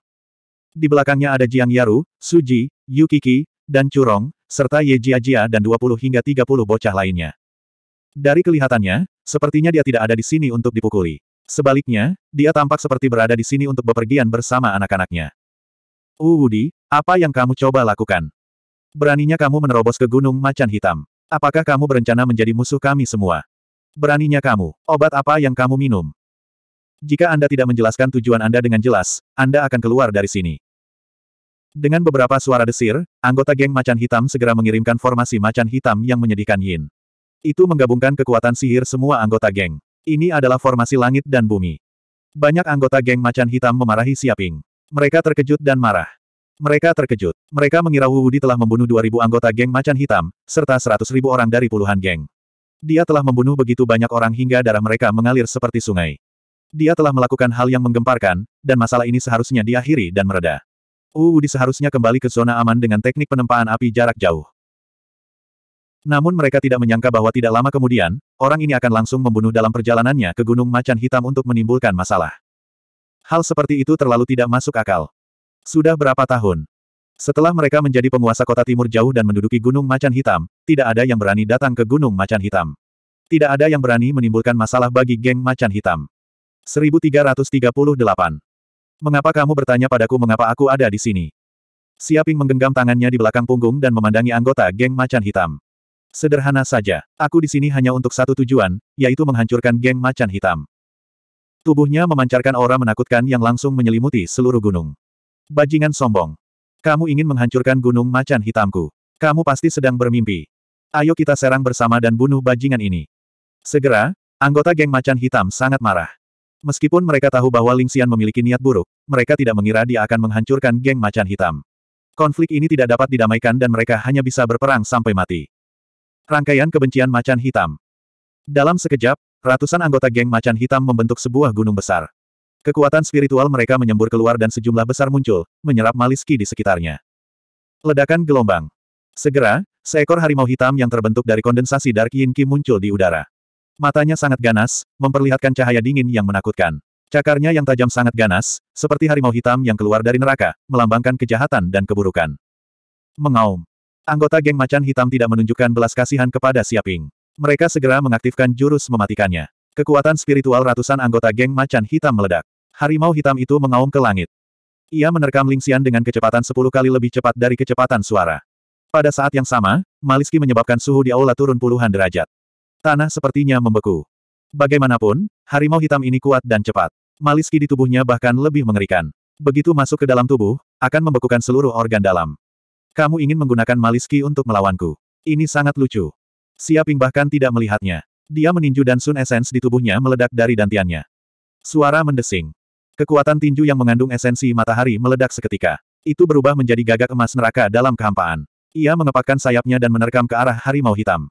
S1: Di belakangnya ada Jiang Yaru, Suji, Yukiki, dan Curong, serta Ye Jia Jia dan 20 hingga 30 bocah lainnya. Dari kelihatannya, sepertinya dia tidak ada di sini untuk dipukuli. Sebaliknya, dia tampak seperti berada di sini untuk bepergian bersama anak-anaknya. Uwudi, uh, apa yang kamu coba lakukan? Beraninya kamu menerobos ke Gunung Macan Hitam. Apakah kamu berencana menjadi musuh kami semua? Beraninya kamu, obat apa yang kamu minum? Jika Anda tidak menjelaskan tujuan Anda dengan jelas, Anda akan keluar dari sini. Dengan beberapa suara desir, anggota geng macan hitam segera mengirimkan formasi macan hitam yang menyedihkan Yin. Itu menggabungkan kekuatan sihir semua anggota geng. Ini adalah formasi langit dan bumi. Banyak anggota geng macan hitam memarahi Siaping. Mereka terkejut dan marah. Mereka terkejut. Mereka mengira Wu Wudi telah membunuh 2.000 anggota geng macan hitam, serta 100.000 orang dari puluhan geng. Dia telah membunuh begitu banyak orang hingga darah mereka mengalir seperti sungai. Dia telah melakukan hal yang menggemparkan, dan masalah ini seharusnya diakhiri dan meredah. Uudi oh, seharusnya kembali ke zona aman dengan teknik penempaan api jarak jauh. Namun mereka tidak menyangka bahwa tidak lama kemudian, orang ini akan langsung membunuh dalam perjalanannya ke Gunung Macan Hitam untuk menimbulkan masalah. Hal seperti itu terlalu tidak masuk akal. Sudah berapa tahun? Setelah mereka menjadi penguasa kota timur jauh dan menduduki Gunung Macan Hitam, tidak ada yang berani datang ke Gunung Macan Hitam. Tidak ada yang berani menimbulkan masalah bagi geng Macan Hitam. 1338 Mengapa kamu bertanya padaku mengapa aku ada di sini? Siaping menggenggam tangannya di belakang punggung dan memandangi anggota geng macan hitam. Sederhana saja, aku di sini hanya untuk satu tujuan, yaitu menghancurkan geng macan hitam. Tubuhnya memancarkan aura menakutkan yang langsung menyelimuti seluruh gunung. Bajingan sombong. Kamu ingin menghancurkan gunung macan hitamku. Kamu pasti sedang bermimpi. Ayo kita serang bersama dan bunuh bajingan ini. Segera, anggota geng macan hitam sangat marah. Meskipun mereka tahu bahwa Ling Xian memiliki niat buruk, mereka tidak mengira dia akan menghancurkan geng macan hitam. Konflik ini tidak dapat didamaikan dan mereka hanya bisa berperang sampai mati. Rangkaian kebencian macan hitam. Dalam sekejap, ratusan anggota geng macan hitam membentuk sebuah gunung besar. Kekuatan spiritual mereka menyembur keluar dan sejumlah besar muncul, menyerap Maliski di sekitarnya. Ledakan gelombang. Segera, seekor harimau hitam yang terbentuk dari kondensasi Dark Yin Qi muncul di udara. Matanya sangat ganas, memperlihatkan cahaya dingin yang menakutkan. Cakarnya yang tajam sangat ganas, seperti harimau hitam yang keluar dari neraka, melambangkan kejahatan dan keburukan. Mengaum. Anggota geng macan hitam tidak menunjukkan belas kasihan kepada Siaping. Mereka segera mengaktifkan jurus mematikannya. Kekuatan spiritual ratusan anggota geng macan hitam meledak. Harimau hitam itu mengaum ke langit. Ia menerkam Lingxian dengan kecepatan 10 kali lebih cepat dari kecepatan suara. Pada saat yang sama, Maliski menyebabkan suhu di aula turun puluhan derajat. Tanah sepertinya membeku. Bagaimanapun, harimau hitam ini kuat dan cepat. Maliski di tubuhnya bahkan lebih mengerikan. Begitu masuk ke dalam tubuh, akan membekukan seluruh organ dalam. Kamu ingin menggunakan Maliski untuk melawanku. Ini sangat lucu. Siaping bahkan tidak melihatnya. Dia meninju dan Sun Essence di tubuhnya meledak dari dantiannya. Suara mendesing. Kekuatan tinju yang mengandung esensi matahari meledak seketika. Itu berubah menjadi gagak emas neraka dalam kehampaan. Ia mengepakkan sayapnya dan menerkam ke arah harimau hitam.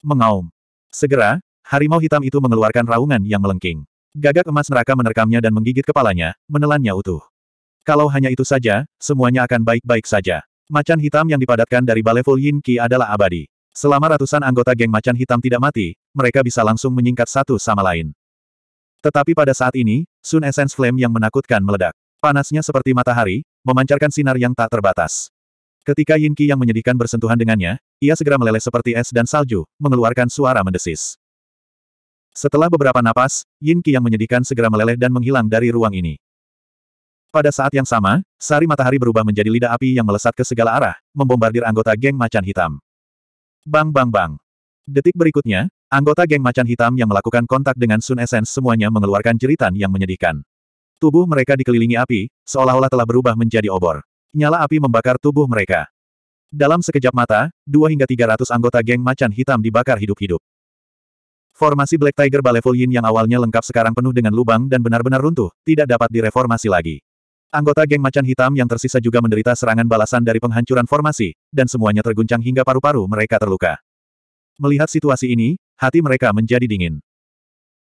S1: Mengaum. Segera, harimau hitam itu mengeluarkan raungan yang melengking. Gagak emas neraka menerkamnya dan menggigit kepalanya, menelannya utuh. Kalau hanya itu saja, semuanya akan baik-baik saja. Macan hitam yang dipadatkan dari Baleful Yin Qi adalah abadi. Selama ratusan anggota geng macan hitam tidak mati, mereka bisa langsung menyingkat satu sama lain. Tetapi pada saat ini, Sun Essence Flame yang menakutkan meledak. Panasnya seperti matahari, memancarkan sinar yang tak terbatas. Ketika Yin Qi yang menyedihkan bersentuhan dengannya, ia segera meleleh seperti es dan salju, mengeluarkan suara mendesis. Setelah beberapa napas, Yin Qi yang menyedihkan segera meleleh dan menghilang dari ruang ini. Pada saat yang sama, sari matahari berubah menjadi lidah api yang melesat ke segala arah, membombardir anggota geng macan hitam. Bang bang bang. Detik berikutnya, anggota geng macan hitam yang melakukan kontak dengan Sun Essence semuanya mengeluarkan jeritan yang menyedihkan. Tubuh mereka dikelilingi api, seolah-olah telah berubah menjadi obor nyala api membakar tubuh mereka. Dalam sekejap mata, dua hingga tiga ratus anggota geng macan hitam dibakar hidup-hidup. Formasi Black Tiger Baleful Yin yang awalnya lengkap sekarang penuh dengan lubang dan benar-benar runtuh, tidak dapat direformasi lagi. Anggota geng macan hitam yang tersisa juga menderita serangan balasan dari penghancuran formasi, dan semuanya terguncang hingga paru-paru mereka terluka. Melihat situasi ini, hati mereka menjadi dingin.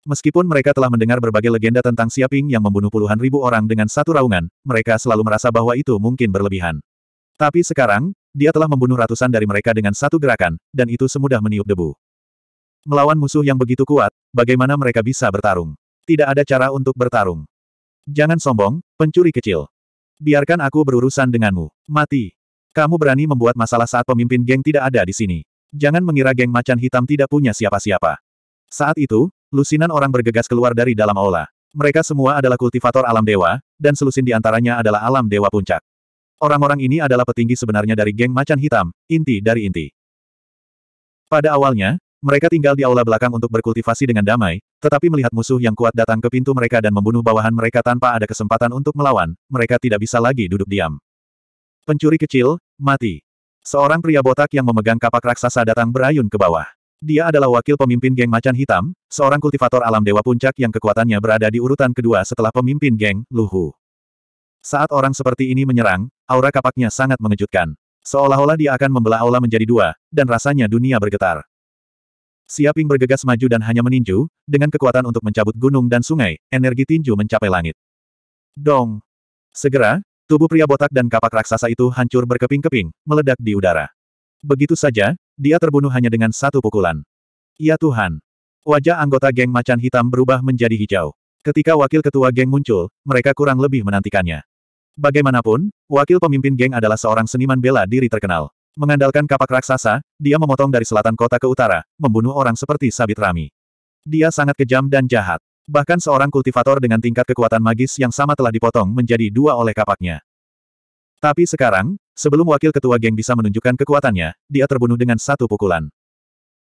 S1: Meskipun mereka telah mendengar berbagai legenda tentang Siaping yang membunuh puluhan ribu orang dengan satu raungan, mereka selalu merasa bahwa itu mungkin berlebihan. Tapi sekarang, dia telah membunuh ratusan dari mereka dengan satu gerakan, dan itu semudah meniup debu. Melawan musuh yang begitu kuat, bagaimana mereka bisa bertarung? Tidak ada cara untuk bertarung. Jangan sombong, pencuri kecil. Biarkan aku berurusan denganmu. Mati. Kamu berani membuat masalah saat pemimpin geng tidak ada di sini. Jangan mengira geng macan hitam tidak punya siapa-siapa. Saat itu, Lusinan orang bergegas keluar dari dalam aula. Mereka semua adalah kultivator alam dewa, dan selusin di antaranya adalah alam dewa puncak. Orang-orang ini adalah petinggi sebenarnya dari geng macan hitam, inti dari inti. Pada awalnya, mereka tinggal di aula belakang untuk berkultivasi dengan damai, tetapi melihat musuh yang kuat datang ke pintu mereka dan membunuh bawahan mereka tanpa ada kesempatan untuk melawan, mereka tidak bisa lagi duduk diam. Pencuri kecil, mati. Seorang pria botak yang memegang kapak raksasa datang berayun ke bawah. Dia adalah wakil pemimpin geng Macan Hitam, seorang kultivator alam Dewa Puncak yang kekuatannya berada di urutan kedua setelah pemimpin geng, Luhu. Saat orang seperti ini menyerang, aura kapaknya sangat mengejutkan. Seolah-olah dia akan membelah aula menjadi dua, dan rasanya dunia bergetar. Siaping bergegas maju dan hanya meninju, dengan kekuatan untuk mencabut gunung dan sungai, energi tinju mencapai langit. Dong! Segera, tubuh pria botak dan kapak raksasa itu hancur berkeping-keping, meledak di udara. Begitu saja, dia terbunuh hanya dengan satu pukulan. Ya Tuhan! Wajah anggota geng macan hitam berubah menjadi hijau. Ketika wakil ketua geng muncul, mereka kurang lebih menantikannya. Bagaimanapun, wakil pemimpin geng adalah seorang seniman bela diri terkenal. Mengandalkan kapak raksasa, dia memotong dari selatan kota ke utara, membunuh orang seperti sabit rami. Dia sangat kejam dan jahat. Bahkan seorang kultivator dengan tingkat kekuatan magis yang sama telah dipotong menjadi dua oleh kapaknya. Tapi sekarang, Sebelum wakil ketua geng bisa menunjukkan kekuatannya, dia terbunuh dengan satu pukulan.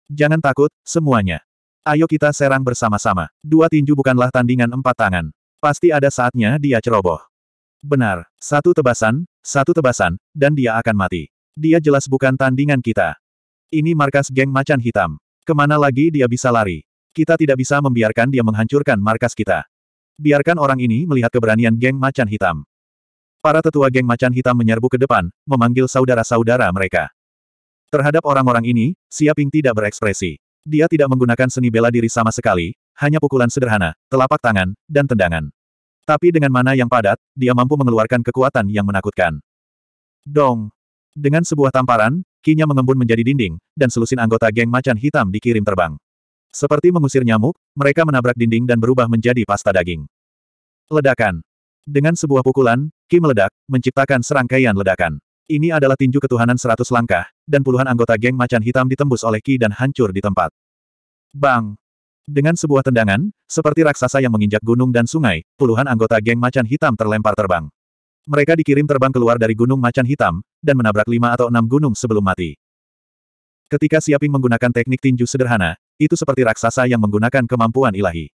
S1: Jangan takut, semuanya. Ayo kita serang bersama-sama. Dua tinju bukanlah tandingan empat tangan. Pasti ada saatnya dia ceroboh. Benar, satu tebasan, satu tebasan, dan dia akan mati. Dia jelas bukan tandingan kita. Ini markas geng macan hitam. Kemana lagi dia bisa lari? Kita tidak bisa membiarkan dia menghancurkan markas kita. Biarkan orang ini melihat keberanian geng macan hitam. Para tetua geng macan hitam menyerbu ke depan, memanggil saudara-saudara mereka. Terhadap orang-orang ini, Siaping tidak berekspresi. Dia tidak menggunakan seni bela diri sama sekali, hanya pukulan sederhana, telapak tangan, dan tendangan. Tapi dengan mana yang padat, dia mampu mengeluarkan kekuatan yang menakutkan. Dong! Dengan sebuah tamparan, kinya mengembun menjadi dinding, dan selusin anggota geng macan hitam dikirim terbang. Seperti mengusir nyamuk, mereka menabrak dinding dan berubah menjadi pasta daging. Ledakan! Dengan sebuah pukulan, Ki meledak, menciptakan serangkaian ledakan. Ini adalah tinju ketuhanan seratus langkah, dan puluhan anggota geng macan hitam ditembus oleh Ki dan hancur di tempat. Bang! Dengan sebuah tendangan, seperti raksasa yang menginjak gunung dan sungai, puluhan anggota geng macan hitam terlempar terbang. Mereka dikirim terbang keluar dari gunung macan hitam, dan menabrak lima atau enam gunung sebelum mati. Ketika Siaping menggunakan teknik tinju sederhana, itu seperti raksasa yang menggunakan kemampuan ilahi.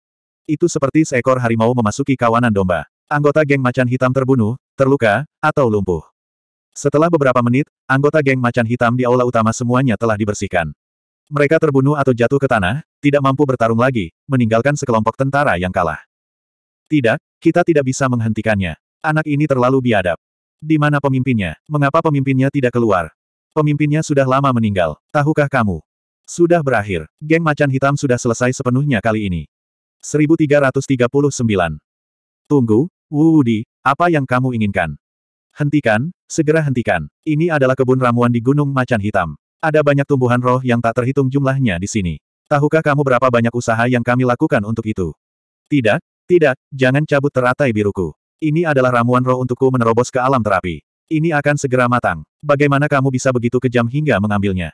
S1: Itu seperti seekor harimau memasuki kawanan domba. Anggota geng macan hitam terbunuh, terluka, atau lumpuh. Setelah beberapa menit, anggota geng macan hitam di aula utama semuanya telah dibersihkan. Mereka terbunuh atau jatuh ke tanah, tidak mampu bertarung lagi, meninggalkan sekelompok tentara yang kalah. Tidak, kita tidak bisa menghentikannya. Anak ini terlalu biadab. Di mana pemimpinnya? Mengapa pemimpinnya tidak keluar? Pemimpinnya sudah lama meninggal. Tahukah kamu? Sudah berakhir. Geng macan hitam sudah selesai sepenuhnya kali ini. 1339. Tunggu, Wudi, apa yang kamu inginkan? Hentikan, segera hentikan. Ini adalah kebun ramuan di Gunung Macan Hitam. Ada banyak tumbuhan roh yang tak terhitung jumlahnya di sini. Tahukah kamu berapa banyak usaha yang kami lakukan untuk itu? Tidak, tidak, jangan cabut teratai biruku. Ini adalah ramuan roh untukku menerobos ke alam terapi. Ini akan segera matang. Bagaimana kamu bisa begitu kejam hingga mengambilnya?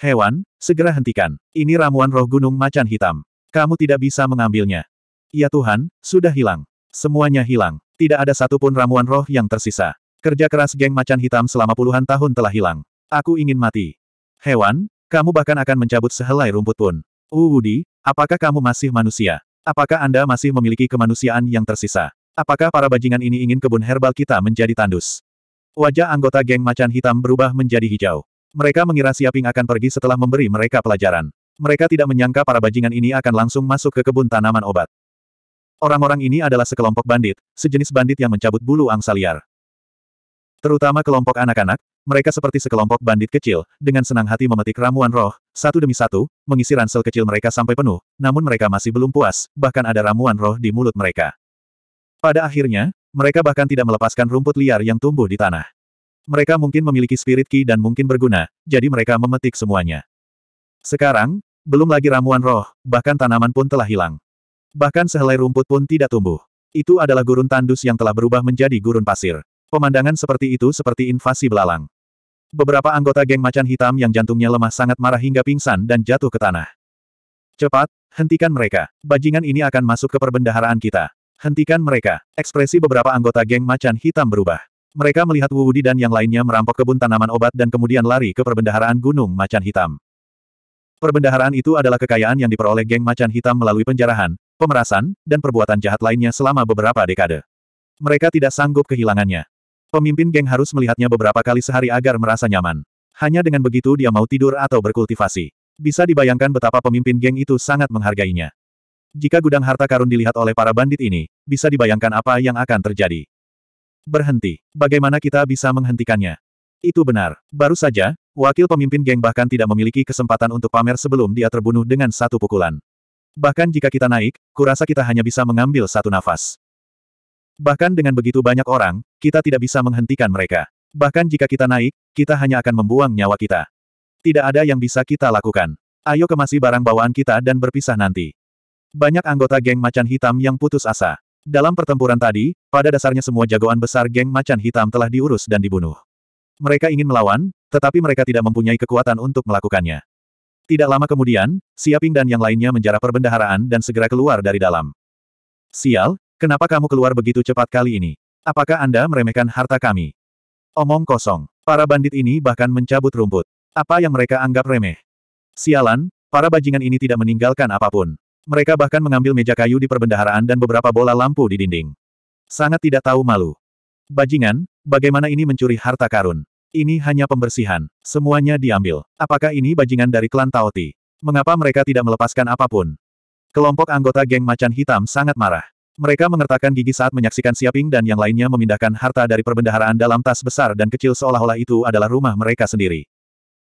S1: Hewan, segera hentikan. Ini ramuan roh Gunung Macan Hitam. Kamu tidak bisa mengambilnya. Ya Tuhan, sudah hilang. Semuanya hilang. Tidak ada satupun ramuan roh yang tersisa. Kerja keras geng macan hitam selama puluhan tahun telah hilang. Aku ingin mati. Hewan, kamu bahkan akan mencabut sehelai rumput pun. Uudi, apakah kamu masih manusia? Apakah Anda masih memiliki kemanusiaan yang tersisa? Apakah para bajingan ini ingin kebun herbal kita menjadi tandus? Wajah anggota geng macan hitam berubah menjadi hijau. Mereka mengira Siaping akan pergi setelah memberi mereka pelajaran. Mereka tidak menyangka para bajingan ini akan langsung masuk ke kebun tanaman obat. Orang-orang ini adalah sekelompok bandit, sejenis bandit yang mencabut bulu angsa liar. Terutama kelompok anak-anak, mereka seperti sekelompok bandit kecil, dengan senang hati memetik ramuan roh, satu demi satu, mengisi ransel kecil mereka sampai penuh, namun mereka masih belum puas, bahkan ada ramuan roh di mulut mereka. Pada akhirnya, mereka bahkan tidak melepaskan rumput liar yang tumbuh di tanah. Mereka mungkin memiliki spirit ki dan mungkin berguna, jadi mereka memetik semuanya. Sekarang, belum lagi ramuan roh, bahkan tanaman pun telah hilang. Bahkan sehelai rumput pun tidak tumbuh. Itu adalah gurun tandus yang telah berubah menjadi gurun pasir. Pemandangan seperti itu seperti invasi belalang. Beberapa anggota geng macan hitam yang jantungnya lemah sangat marah hingga pingsan dan jatuh ke tanah. Cepat, hentikan mereka. Bajingan ini akan masuk ke perbendaharaan kita. Hentikan mereka. Ekspresi beberapa anggota geng macan hitam berubah. Mereka melihat Wudi dan yang lainnya merampok kebun tanaman obat dan kemudian lari ke perbendaharaan gunung macan hitam. Perbendaharaan itu adalah kekayaan yang diperoleh geng macan hitam melalui penjarahan, pemerasan, dan perbuatan jahat lainnya selama beberapa dekade. Mereka tidak sanggup kehilangannya. Pemimpin geng harus melihatnya beberapa kali sehari agar merasa nyaman. Hanya dengan begitu dia mau tidur atau berkultivasi. Bisa dibayangkan betapa pemimpin geng itu sangat menghargainya. Jika gudang harta karun dilihat oleh para bandit ini, bisa dibayangkan apa yang akan terjadi. Berhenti. Bagaimana kita bisa menghentikannya? Itu benar. Baru saja, Wakil pemimpin geng bahkan tidak memiliki kesempatan untuk pamer sebelum dia terbunuh dengan satu pukulan. Bahkan jika kita naik, kurasa kita hanya bisa mengambil satu nafas. Bahkan dengan begitu banyak orang, kita tidak bisa menghentikan mereka. Bahkan jika kita naik, kita hanya akan membuang nyawa kita. Tidak ada yang bisa kita lakukan. Ayo kemasi barang bawaan kita dan berpisah nanti. Banyak anggota geng macan hitam yang putus asa. Dalam pertempuran tadi, pada dasarnya semua jagoan besar geng macan hitam telah diurus dan dibunuh. Mereka ingin melawan, tetapi mereka tidak mempunyai kekuatan untuk melakukannya. Tidak lama kemudian, Siaping dan yang lainnya menjarah perbendaharaan dan segera keluar dari dalam. Sial, kenapa kamu keluar begitu cepat kali ini? Apakah Anda meremehkan harta kami? Omong kosong. Para bandit ini bahkan mencabut rumput. Apa yang mereka anggap remeh? Sialan, para bajingan ini tidak meninggalkan apapun. Mereka bahkan mengambil meja kayu di perbendaharaan dan beberapa bola lampu di dinding. Sangat tidak tahu malu. Bajingan, bagaimana ini mencuri harta karun? Ini hanya pembersihan. Semuanya diambil. Apakah ini bajingan dari klan Taoti? Mengapa mereka tidak melepaskan apapun? Kelompok anggota geng macan hitam sangat marah. Mereka mengertakkan gigi saat menyaksikan Siaping dan yang lainnya memindahkan harta dari perbendaharaan dalam tas besar dan kecil seolah-olah itu adalah rumah mereka sendiri.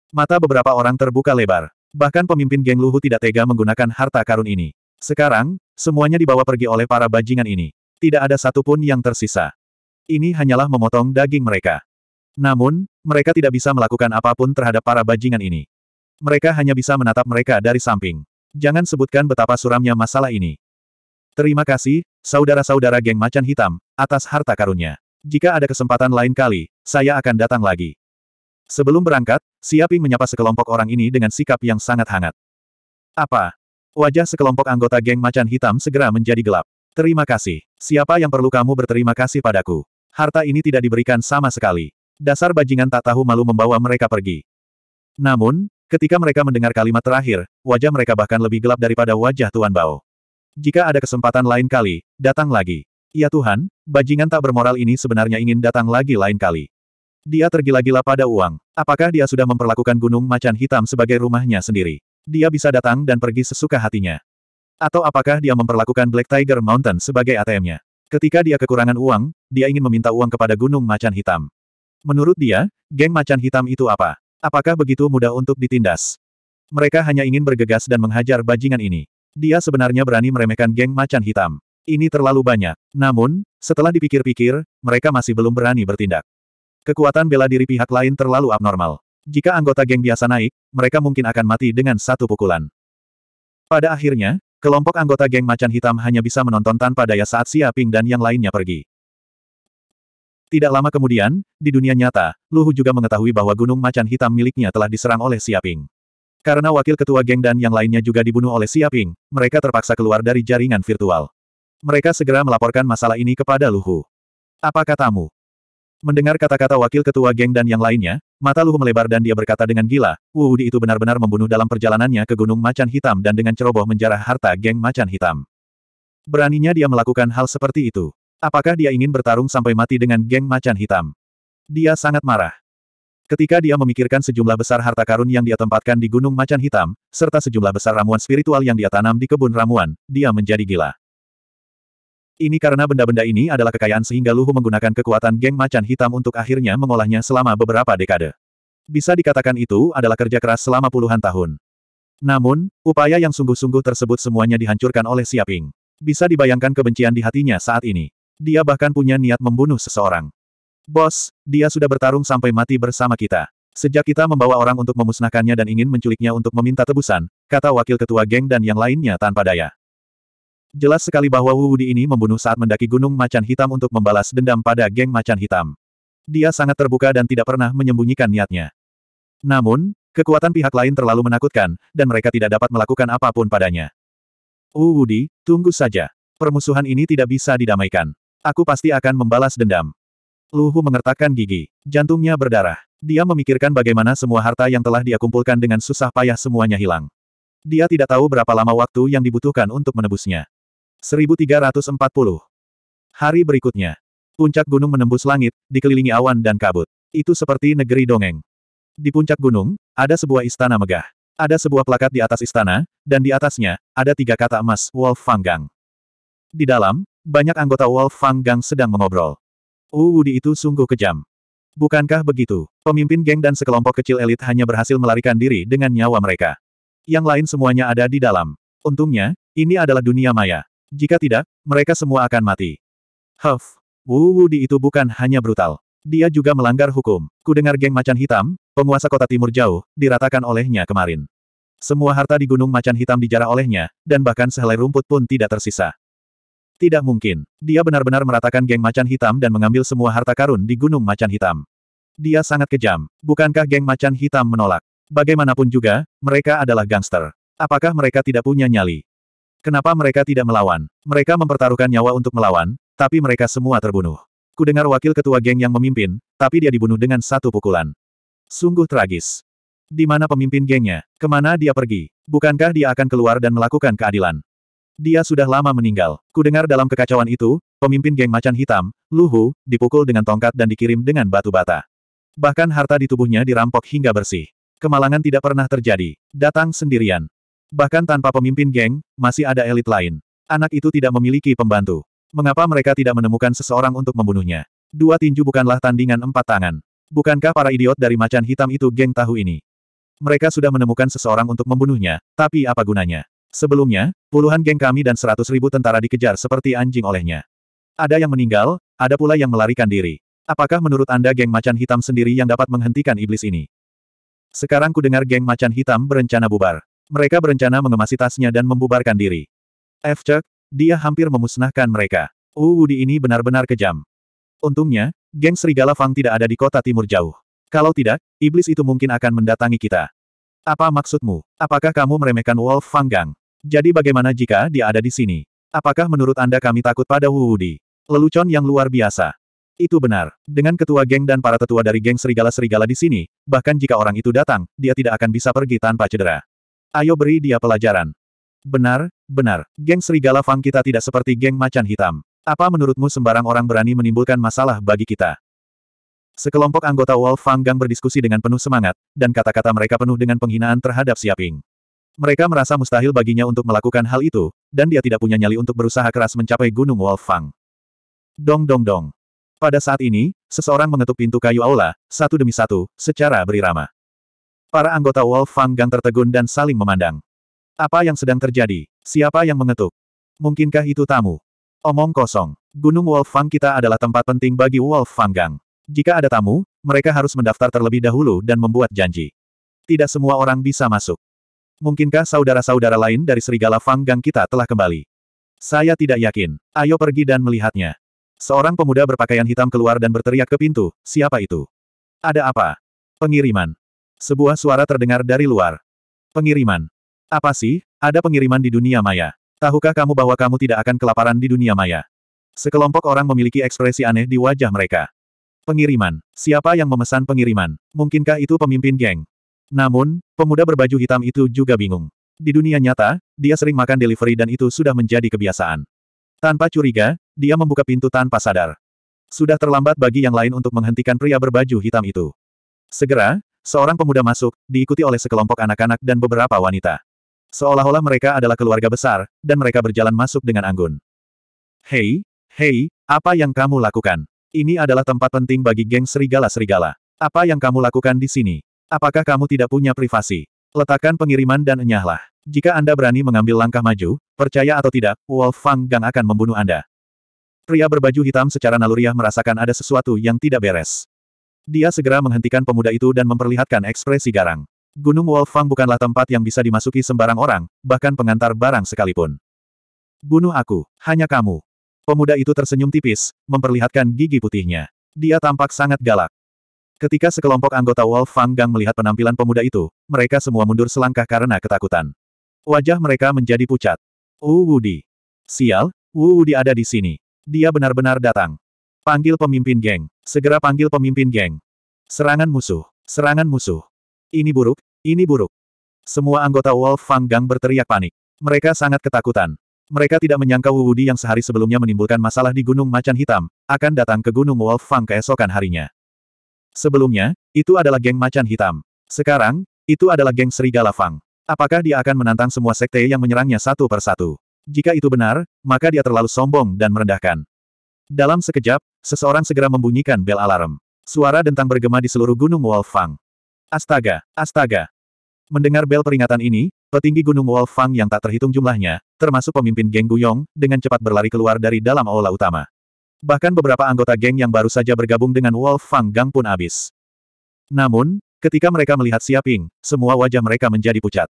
S1: Mata beberapa orang terbuka lebar. Bahkan pemimpin geng Luhu tidak tega menggunakan harta karun ini. Sekarang, semuanya dibawa pergi oleh para bajingan ini. Tidak ada satupun yang tersisa. Ini hanyalah memotong daging mereka. Namun, mereka tidak bisa melakukan apapun terhadap para bajingan ini. Mereka hanya bisa menatap mereka dari samping. Jangan sebutkan betapa suramnya masalah ini. Terima kasih, saudara-saudara geng macan hitam, atas harta karunnya. Jika ada kesempatan lain kali, saya akan datang lagi. Sebelum berangkat, Siaping menyapa sekelompok orang ini dengan sikap yang sangat hangat. Apa? Wajah sekelompok anggota geng macan hitam segera menjadi gelap. Terima kasih. Siapa yang perlu kamu berterima kasih padaku? Harta ini tidak diberikan sama sekali. Dasar bajingan tak tahu malu membawa mereka pergi. Namun, ketika mereka mendengar kalimat terakhir, wajah mereka bahkan lebih gelap daripada wajah Tuan Bao. Jika ada kesempatan lain kali, datang lagi. Ya Tuhan, bajingan tak bermoral ini sebenarnya ingin datang lagi lain kali. Dia tergila-gila pada uang. Apakah dia sudah memperlakukan gunung macan hitam sebagai rumahnya sendiri? Dia bisa datang dan pergi sesuka hatinya. Atau apakah dia memperlakukan Black Tiger Mountain sebagai ATM-nya? Ketika dia kekurangan uang, dia ingin meminta uang kepada Gunung Macan Hitam. Menurut dia, geng Macan Hitam itu apa? Apakah begitu mudah untuk ditindas? Mereka hanya ingin bergegas dan menghajar bajingan ini. Dia sebenarnya berani meremehkan geng Macan Hitam. Ini terlalu banyak. Namun, setelah dipikir-pikir, mereka masih belum berani bertindak. Kekuatan bela diri pihak lain terlalu abnormal. Jika anggota geng biasa naik, mereka mungkin akan mati dengan satu pukulan. Pada akhirnya, Kelompok anggota geng macan hitam hanya bisa menonton tanpa daya saat Xia Ping dan yang lainnya pergi. Tidak lama kemudian, di dunia nyata, Luhu juga mengetahui bahwa gunung macan hitam miliknya telah diserang oleh Xia Ping. Karena wakil ketua geng dan yang lainnya juga dibunuh oleh Siaping, mereka terpaksa keluar dari jaringan virtual. Mereka segera melaporkan masalah ini kepada Luhu. Apa katamu? Mendengar kata-kata wakil ketua geng dan yang lainnya, mata Luhu melebar dan dia berkata dengan gila, Wudi itu benar-benar membunuh dalam perjalanannya ke Gunung Macan Hitam dan dengan ceroboh menjarah harta geng Macan Hitam. Beraninya dia melakukan hal seperti itu. Apakah dia ingin bertarung sampai mati dengan geng Macan Hitam? Dia sangat marah. Ketika dia memikirkan sejumlah besar harta karun yang dia tempatkan di Gunung Macan Hitam, serta sejumlah besar ramuan spiritual yang dia tanam di kebun ramuan, dia menjadi gila. Ini karena benda-benda ini adalah kekayaan sehingga Luhu menggunakan kekuatan geng macan hitam untuk akhirnya mengolahnya selama beberapa dekade. Bisa dikatakan itu adalah kerja keras selama puluhan tahun. Namun, upaya yang sungguh-sungguh tersebut semuanya dihancurkan oleh Siaping. Bisa dibayangkan kebencian di hatinya saat ini. Dia bahkan punya niat membunuh seseorang. Bos, dia sudah bertarung sampai mati bersama kita. Sejak kita membawa orang untuk memusnahkannya dan ingin menculiknya untuk meminta tebusan, kata wakil ketua geng dan yang lainnya tanpa daya. Jelas sekali bahwa Wu Wudi ini membunuh saat mendaki Gunung Macan Hitam untuk membalas dendam pada geng Macan Hitam. Dia sangat terbuka dan tidak pernah menyembunyikan niatnya. Namun, kekuatan pihak lain terlalu menakutkan, dan mereka tidak dapat melakukan apapun padanya. Wu Wudi, tunggu saja. Permusuhan ini tidak bisa didamaikan. Aku pasti akan membalas dendam. Luhu mengertakkan gigi. Jantungnya berdarah. Dia memikirkan bagaimana semua harta yang telah dia kumpulkan dengan susah payah semuanya hilang. Dia tidak tahu berapa lama waktu yang dibutuhkan untuk menebusnya. 1340. Hari berikutnya. Puncak gunung menembus langit, dikelilingi awan dan kabut. Itu seperti negeri dongeng. Di puncak gunung, ada sebuah istana megah. Ada sebuah plakat di atas istana, dan di atasnya, ada tiga kata emas, Wolf Fanggang. Di dalam, banyak anggota Wolf Fanggang sedang mengobrol. Oh, di itu sungguh kejam. Bukankah begitu? Pemimpin geng dan sekelompok kecil elit hanya berhasil melarikan diri dengan nyawa mereka. Yang lain semuanya ada di dalam. Untungnya, ini adalah dunia maya. Jika tidak, mereka semua akan mati. Huff, Wu Di itu bukan hanya brutal. Dia juga melanggar hukum. Kudengar geng macan hitam, penguasa kota timur jauh, diratakan olehnya kemarin. Semua harta di gunung macan hitam dijarah olehnya, dan bahkan sehelai rumput pun tidak tersisa. Tidak mungkin. Dia benar-benar meratakan geng macan hitam dan mengambil semua harta karun di gunung macan hitam. Dia sangat kejam. Bukankah geng macan hitam menolak? Bagaimanapun juga, mereka adalah gangster. Apakah mereka tidak punya nyali? Kenapa mereka tidak melawan? Mereka mempertaruhkan nyawa untuk melawan, tapi mereka semua terbunuh. Kudengar wakil ketua geng yang memimpin, tapi dia dibunuh dengan satu pukulan. Sungguh tragis. Di mana pemimpin gengnya? Kemana dia pergi? Bukankah dia akan keluar dan melakukan keadilan? Dia sudah lama meninggal. Kudengar dalam kekacauan itu, pemimpin geng macan hitam, Luhu, dipukul dengan tongkat dan dikirim dengan batu bata. Bahkan harta di tubuhnya dirampok hingga bersih. Kemalangan tidak pernah terjadi. Datang sendirian. Bahkan tanpa pemimpin geng, masih ada elit lain. Anak itu tidak memiliki pembantu. Mengapa mereka tidak menemukan seseorang untuk membunuhnya? Dua tinju bukanlah tandingan empat tangan. Bukankah para idiot dari macan hitam itu geng tahu ini? Mereka sudah menemukan seseorang untuk membunuhnya, tapi apa gunanya? Sebelumnya, puluhan geng kami dan seratus ribu tentara dikejar seperti anjing olehnya. Ada yang meninggal, ada pula yang melarikan diri. Apakah menurut Anda geng macan hitam sendiri yang dapat menghentikan iblis ini? Sekarang ku dengar geng macan hitam berencana bubar. Mereka berencana mengemasi tasnya dan membubarkan diri. Efcek, dia hampir memusnahkan mereka. Oh, di ini benar-benar kejam. Untungnya, geng Serigala Fang tidak ada di kota timur jauh. Kalau tidak, iblis itu mungkin akan mendatangi kita. Apa maksudmu? Apakah kamu meremehkan Wolf Fang Gang? Jadi bagaimana jika dia ada di sini? Apakah menurut Anda kami takut pada Wuwudi? Lelucon yang luar biasa. Itu benar. Dengan ketua geng dan para tetua dari geng serigala-serigala di sini, bahkan jika orang itu datang, dia tidak akan bisa pergi tanpa cedera. Ayo beri dia pelajaran. Benar, benar. Geng Serigala Fang kita tidak seperti geng macan hitam. Apa menurutmu sembarang orang berani menimbulkan masalah bagi kita? Sekelompok anggota Wolf Fang Gang berdiskusi dengan penuh semangat, dan kata-kata mereka penuh dengan penghinaan terhadap Siaping. Mereka merasa mustahil baginya untuk melakukan hal itu, dan dia tidak punya nyali untuk berusaha keras mencapai Gunung Wolf Fang. Dong dong dong. Pada saat ini, seseorang mengetuk pintu kayu aula, satu demi satu, secara berirama. Para anggota Wolf Fang Gang tertegun dan saling memandang. Apa yang sedang terjadi? Siapa yang mengetuk? Mungkinkah itu tamu? Omong kosong. Gunung Wolf Fang kita adalah tempat penting bagi Wolf Fang Gang. Jika ada tamu, mereka harus mendaftar terlebih dahulu dan membuat janji. Tidak semua orang bisa masuk. Mungkinkah saudara-saudara lain dari Serigala Fang Gang kita telah kembali? Saya tidak yakin. Ayo pergi dan melihatnya. Seorang pemuda berpakaian hitam keluar dan berteriak ke pintu, siapa itu? Ada apa? Pengiriman. Sebuah suara terdengar dari luar. Pengiriman. Apa sih, ada pengiriman di dunia maya. Tahukah kamu bahwa kamu tidak akan kelaparan di dunia maya? Sekelompok orang memiliki ekspresi aneh di wajah mereka. Pengiriman. Siapa yang memesan pengiriman? Mungkinkah itu pemimpin geng? Namun, pemuda berbaju hitam itu juga bingung. Di dunia nyata, dia sering makan delivery dan itu sudah menjadi kebiasaan. Tanpa curiga, dia membuka pintu tanpa sadar. Sudah terlambat bagi yang lain untuk menghentikan pria berbaju hitam itu. Segera, seorang pemuda masuk, diikuti oleh sekelompok anak-anak dan beberapa wanita. Seolah-olah mereka adalah keluarga besar, dan mereka berjalan masuk dengan anggun. Hei, hei, apa yang kamu lakukan? Ini adalah tempat penting bagi geng serigala-serigala. Apa yang kamu lakukan di sini? Apakah kamu tidak punya privasi? Letakkan pengiriman dan enyahlah. Jika Anda berani mengambil langkah maju, percaya atau tidak, Wolf Fang Gang akan membunuh Anda. Pria berbaju hitam secara naluriah merasakan ada sesuatu yang tidak beres. Dia segera menghentikan pemuda itu dan memperlihatkan ekspresi garang. Gunung Wolfang bukanlah tempat yang bisa dimasuki sembarang orang, bahkan pengantar barang sekalipun. Bunuh aku, hanya kamu. Pemuda itu tersenyum tipis, memperlihatkan gigi putihnya. Dia tampak sangat galak. Ketika sekelompok anggota Wolfang Gang melihat penampilan pemuda itu, mereka semua mundur selangkah karena ketakutan. Wajah mereka menjadi pucat. Wu Wudi. Sial, Wu Wudi ada di sini. Dia benar-benar datang. Panggil pemimpin geng. Segera panggil pemimpin geng. Serangan musuh. Serangan musuh. Ini buruk, ini buruk. Semua anggota Wolf Fang Gang berteriak panik. Mereka sangat ketakutan. Mereka tidak menyangka Wu Wudi yang sehari sebelumnya menimbulkan masalah di Gunung Macan Hitam, akan datang ke Gunung Wolf Fang keesokan harinya. Sebelumnya, itu adalah geng Macan Hitam. Sekarang, itu adalah geng Serigala Fang. Apakah dia akan menantang semua sekte yang menyerangnya satu per satu? Jika itu benar, maka dia terlalu sombong dan merendahkan. Dalam sekejap, Seseorang segera membunyikan bel alarm. Suara dentang bergema di seluruh Gunung Wolfang. Astaga, astaga. Mendengar bel peringatan ini, petinggi Gunung Wolfang yang tak terhitung jumlahnya, termasuk pemimpin geng Guyong, dengan cepat berlari keluar dari dalam aula utama. Bahkan beberapa anggota geng yang baru saja bergabung dengan Wolfang Gang pun habis. Namun, ketika mereka melihat Siaping, semua wajah mereka menjadi pucat.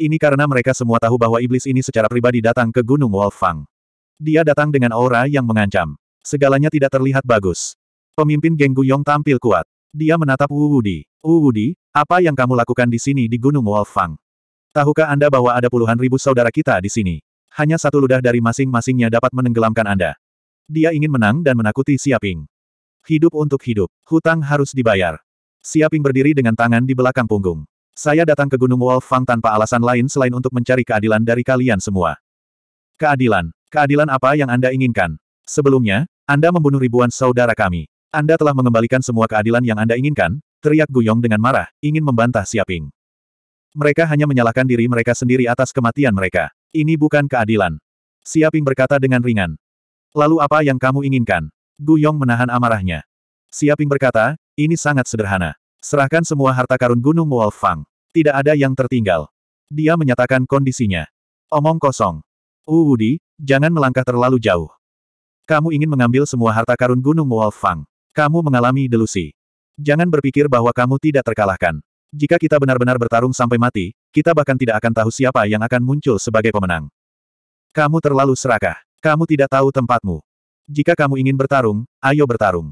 S1: Ini karena mereka semua tahu bahwa iblis ini secara pribadi datang ke Gunung Wolfang. Dia datang dengan aura yang mengancam. Segalanya tidak terlihat bagus. Pemimpin geng Guyong tampil kuat. Dia menatap Wu Wudi. Wu Wudi, apa yang kamu lakukan di sini di Gunung Wolfang? Tahukah Anda bahwa ada puluhan ribu saudara kita di sini? Hanya satu ludah dari masing-masingnya dapat menenggelamkan Anda. Dia ingin menang dan menakuti Siaping. Hidup untuk hidup, hutang harus dibayar. Siaping berdiri dengan tangan di belakang punggung. Saya datang ke Gunung Wolfang tanpa alasan lain selain untuk mencari keadilan dari kalian semua. Keadilan. Keadilan apa yang Anda inginkan? Sebelumnya, anda membunuh ribuan saudara kami. Anda telah mengembalikan semua keadilan yang Anda inginkan, teriak Guyong dengan marah, ingin membantah Siaping. Mereka hanya menyalahkan diri mereka sendiri atas kematian mereka. Ini bukan keadilan. Siaping berkata dengan ringan. Lalu apa yang kamu inginkan? Guyong menahan amarahnya. Siaping berkata, ini sangat sederhana. Serahkan semua harta karun Gunung Wolf Tidak ada yang tertinggal. Dia menyatakan kondisinya. Omong kosong. Uwudi, jangan melangkah terlalu jauh. Kamu ingin mengambil semua harta karun Gunung Wolf Fang. Kamu mengalami delusi. Jangan berpikir bahwa kamu tidak terkalahkan. Jika kita benar-benar bertarung sampai mati, kita bahkan tidak akan tahu siapa yang akan muncul sebagai pemenang. Kamu terlalu serakah. Kamu tidak tahu tempatmu. Jika kamu ingin bertarung, ayo bertarung.